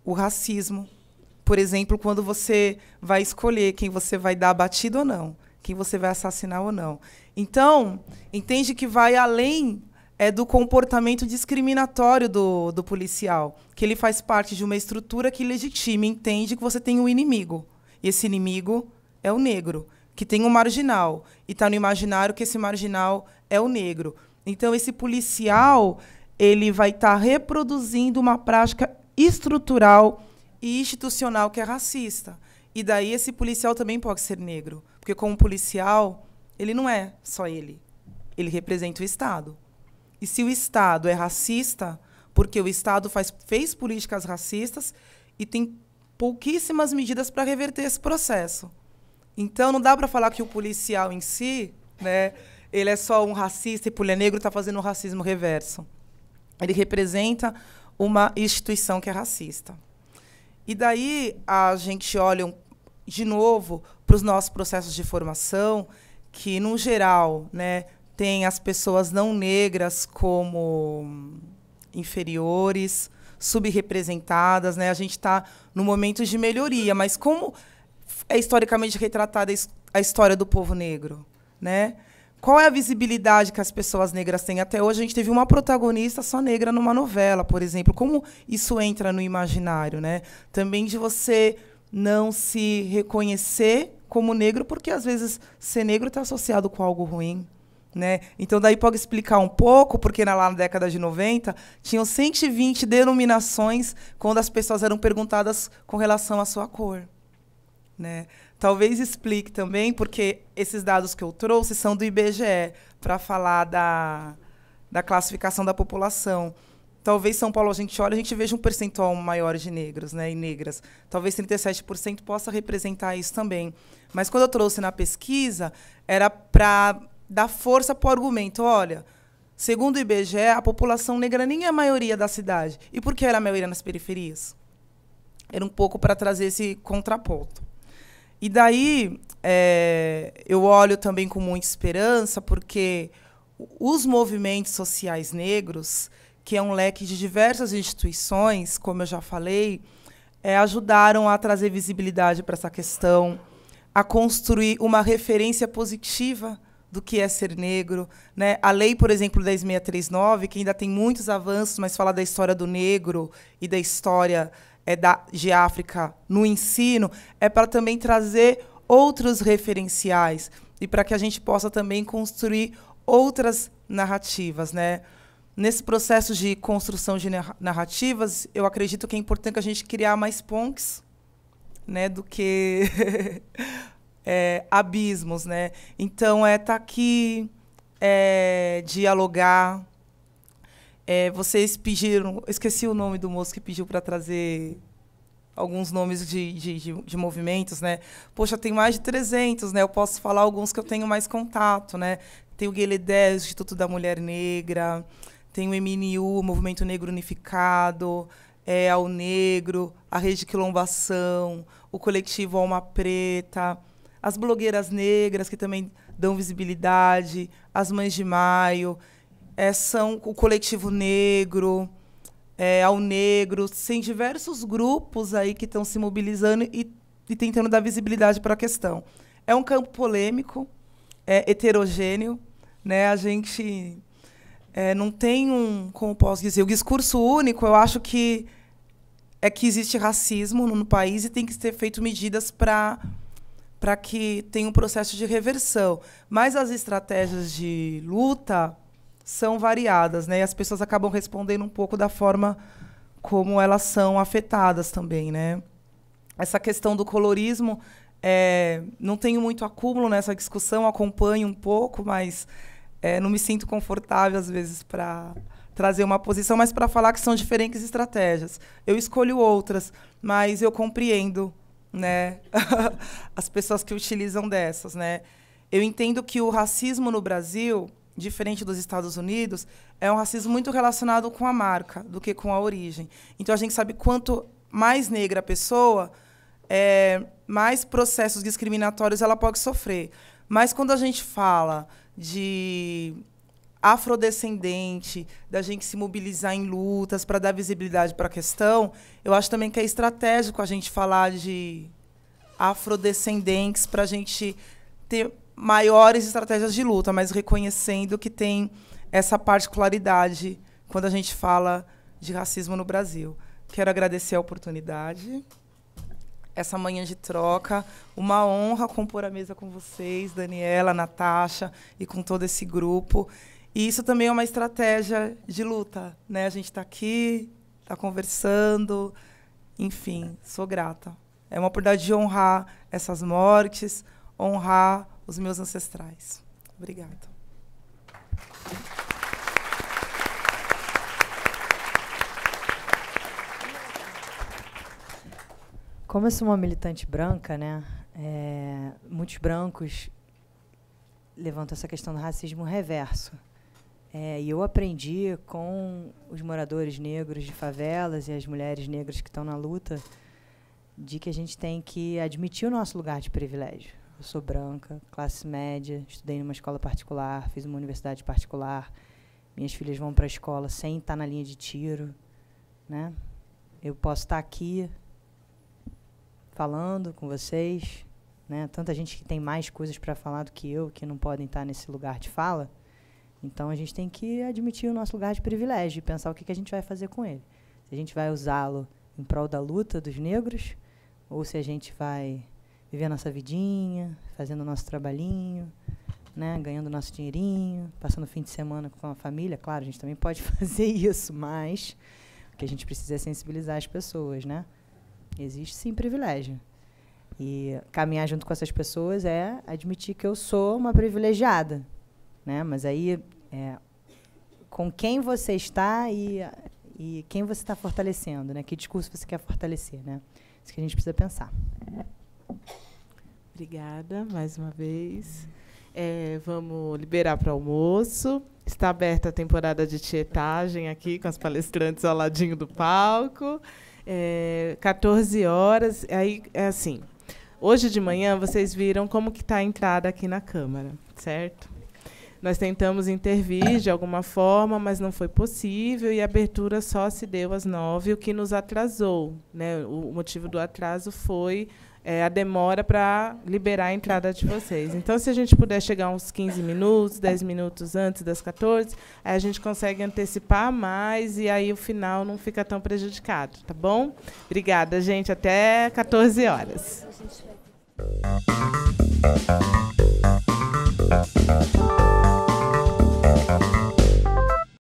S5: o racismo por exemplo, quando você vai escolher quem você vai dar batido ou não, quem você vai assassinar ou não. Então, entende que vai além é do comportamento discriminatório do, do policial, que ele faz parte de uma estrutura que legitima, entende que você tem um inimigo. E esse inimigo é o negro, que tem um marginal. E está no imaginário que esse marginal é o negro. Então, esse policial ele vai estar tá reproduzindo uma prática estrutural e institucional que é racista. E daí esse policial também pode ser negro, porque como policial, ele não é só ele. Ele representa o Estado. E se o Estado é racista, porque o Estado faz, fez políticas racistas e tem pouquíssimas medidas para reverter esse processo. Então não dá para falar que o policial em si, né, ele é só um racista e por ele é negro está fazendo um racismo reverso. Ele representa uma instituição que é racista. E daí a gente olha de novo para os nossos processos de formação, que no geral, né, tem as pessoas não negras como inferiores, subrepresentadas, né? A gente está no momento de melhoria, mas como é historicamente retratada a história do povo negro, né? qual é a visibilidade que as pessoas negras têm até hoje? A gente teve uma protagonista só negra numa novela, por exemplo. Como isso entra no imaginário, né? Também de você não se reconhecer como negro, porque às vezes ser negro está associado com algo ruim. Né? Então, daí pode explicar um pouco, porque na, lá na década de 90 tinham 120 denominações quando as pessoas eram perguntadas com relação à sua cor. Né? talvez explique também, porque esses dados que eu trouxe são do IBGE, para falar da, da classificação da população. Talvez São Paulo a gente olha, a gente veja um percentual maior de negros né, e negras. Talvez 37% possa representar isso também. Mas quando eu trouxe na pesquisa, era para dar força para o argumento. Olha, segundo o IBGE, a população negra nem é a maioria da cidade. E por que era a maioria nas periferias? Era um pouco para trazer esse contraponto. E daí é, eu olho também com muita esperança, porque os movimentos sociais negros, que é um leque de diversas instituições, como eu já falei, é, ajudaram a trazer visibilidade para essa questão, a construir uma referência positiva do que é ser negro. Né? A lei, por exemplo, 10639, que ainda tem muitos avanços, mas fala da história do negro e da história é da, de África no ensino, é para também trazer outros referenciais e para que a gente possa também construir outras narrativas, né? Nesse processo de construção de narrativas, eu acredito que é importante que a gente criar mais pontes, né, do que é, abismos, né? Então é estar tá aqui, é, dialogar, é, vocês pediram, esqueci o nome do moço que pediu para trazer alguns nomes de, de, de, de, movimentos, né? Poxa, tem mais de 300, né? Eu posso falar alguns que eu tenho mais contato, né? Tem o Gueledé, o Instituto da Mulher Negra, tem o MNU, o Movimento Negro Unificado, é, ao Negro, a Rede Quilombação, o Coletivo Alma Preta, as blogueiras negras que também dão visibilidade, as Mães de Maio é, são o coletivo negro, é, ao negro, tem diversos grupos aí que estão se mobilizando e, e tentando dar visibilidade para a questão. É um campo polêmico, é heterogêneo, né? A gente é, não tem um, como posso dizer, o um discurso único. Eu acho que é que existe racismo no país e tem que ser feito medidas para para que tenha um processo de reversão. Mas as estratégias de luta são variadas, né? E as pessoas acabam respondendo um pouco da forma como elas são afetadas também, né? Essa questão do colorismo, é, não tenho muito acúmulo nessa discussão, acompanho um pouco, mas é, não me sinto confortável às vezes para trazer uma posição, mas para falar que são diferentes estratégias. Eu escolho outras, mas eu compreendo, né, as pessoas que utilizam dessas, né? Eu entendo que o racismo no Brasil diferente dos Estados Unidos, é um racismo muito relacionado com a marca do que com a origem. Então a gente sabe quanto mais negra a pessoa, é, mais processos discriminatórios ela pode sofrer. Mas quando a gente fala de afrodescendente, da gente se mobilizar em lutas para dar visibilidade para a questão, eu acho também que é estratégico a gente falar de afrodescendentes para a gente ter maiores estratégias de luta, mas reconhecendo que tem essa particularidade quando a gente fala de racismo no Brasil. Quero agradecer a oportunidade, essa manhã de troca. Uma honra compor a mesa com vocês, Daniela, Natasha e com todo esse grupo. E isso também é uma estratégia de luta, né? A gente está aqui, está conversando, enfim, sou grata. É uma oportunidade de honrar essas mortes, honrar os meus ancestrais. Obrigada.
S7: Como eu sou uma militante branca, né, é, muitos brancos levantam essa questão do racismo reverso. É, e eu aprendi com os moradores negros de favelas e as mulheres negras que estão na luta de que a gente tem que admitir o nosso lugar de privilégio. Eu sou branca, classe média, estudei numa escola particular, fiz uma universidade particular. Minhas filhas vão para a escola sem estar tá na linha de tiro, né? Eu posso estar tá aqui falando com vocês, né? Tanta gente que tem mais coisas para falar do que eu, que não podem estar tá nesse lugar de fala. Então a gente tem que admitir o nosso lugar de privilégio e pensar o que, que a gente vai fazer com ele. Se a gente vai usá-lo em prol da luta dos negros ou se a gente vai vivendo nossa vidinha, fazendo nosso trabalhinho, né, ganhando nosso dinheirinho, passando o fim de semana com a família. Claro, a gente também pode fazer isso, mas o que a gente precisa é sensibilizar as pessoas, né? Existe sim privilégio. E caminhar junto com essas pessoas é admitir que eu sou uma privilegiada, né? Mas aí é, com quem você está e, e quem você está fortalecendo, né? Que discurso você quer fortalecer, né? Isso que a gente precisa pensar. Obrigada mais uma vez. É, vamos liberar para
S1: almoço. Está aberta a temporada de tietagem aqui com as palestrantes ao ladinho do palco. É, 14 horas. Aí é assim. Hoje de manhã vocês viram como que está a entrada aqui na Câmara, certo? Nós tentamos intervir de alguma forma, mas não foi possível e a abertura só se deu às nove, o que nos atrasou. Né? O motivo do atraso foi é, a demora para liberar a entrada de vocês. Então, se a gente puder chegar uns 15 minutos, 10 minutos antes das 14, aí a gente consegue antecipar mais e aí o final não fica tão prejudicado, tá bom? Obrigada, gente. Até 14 horas.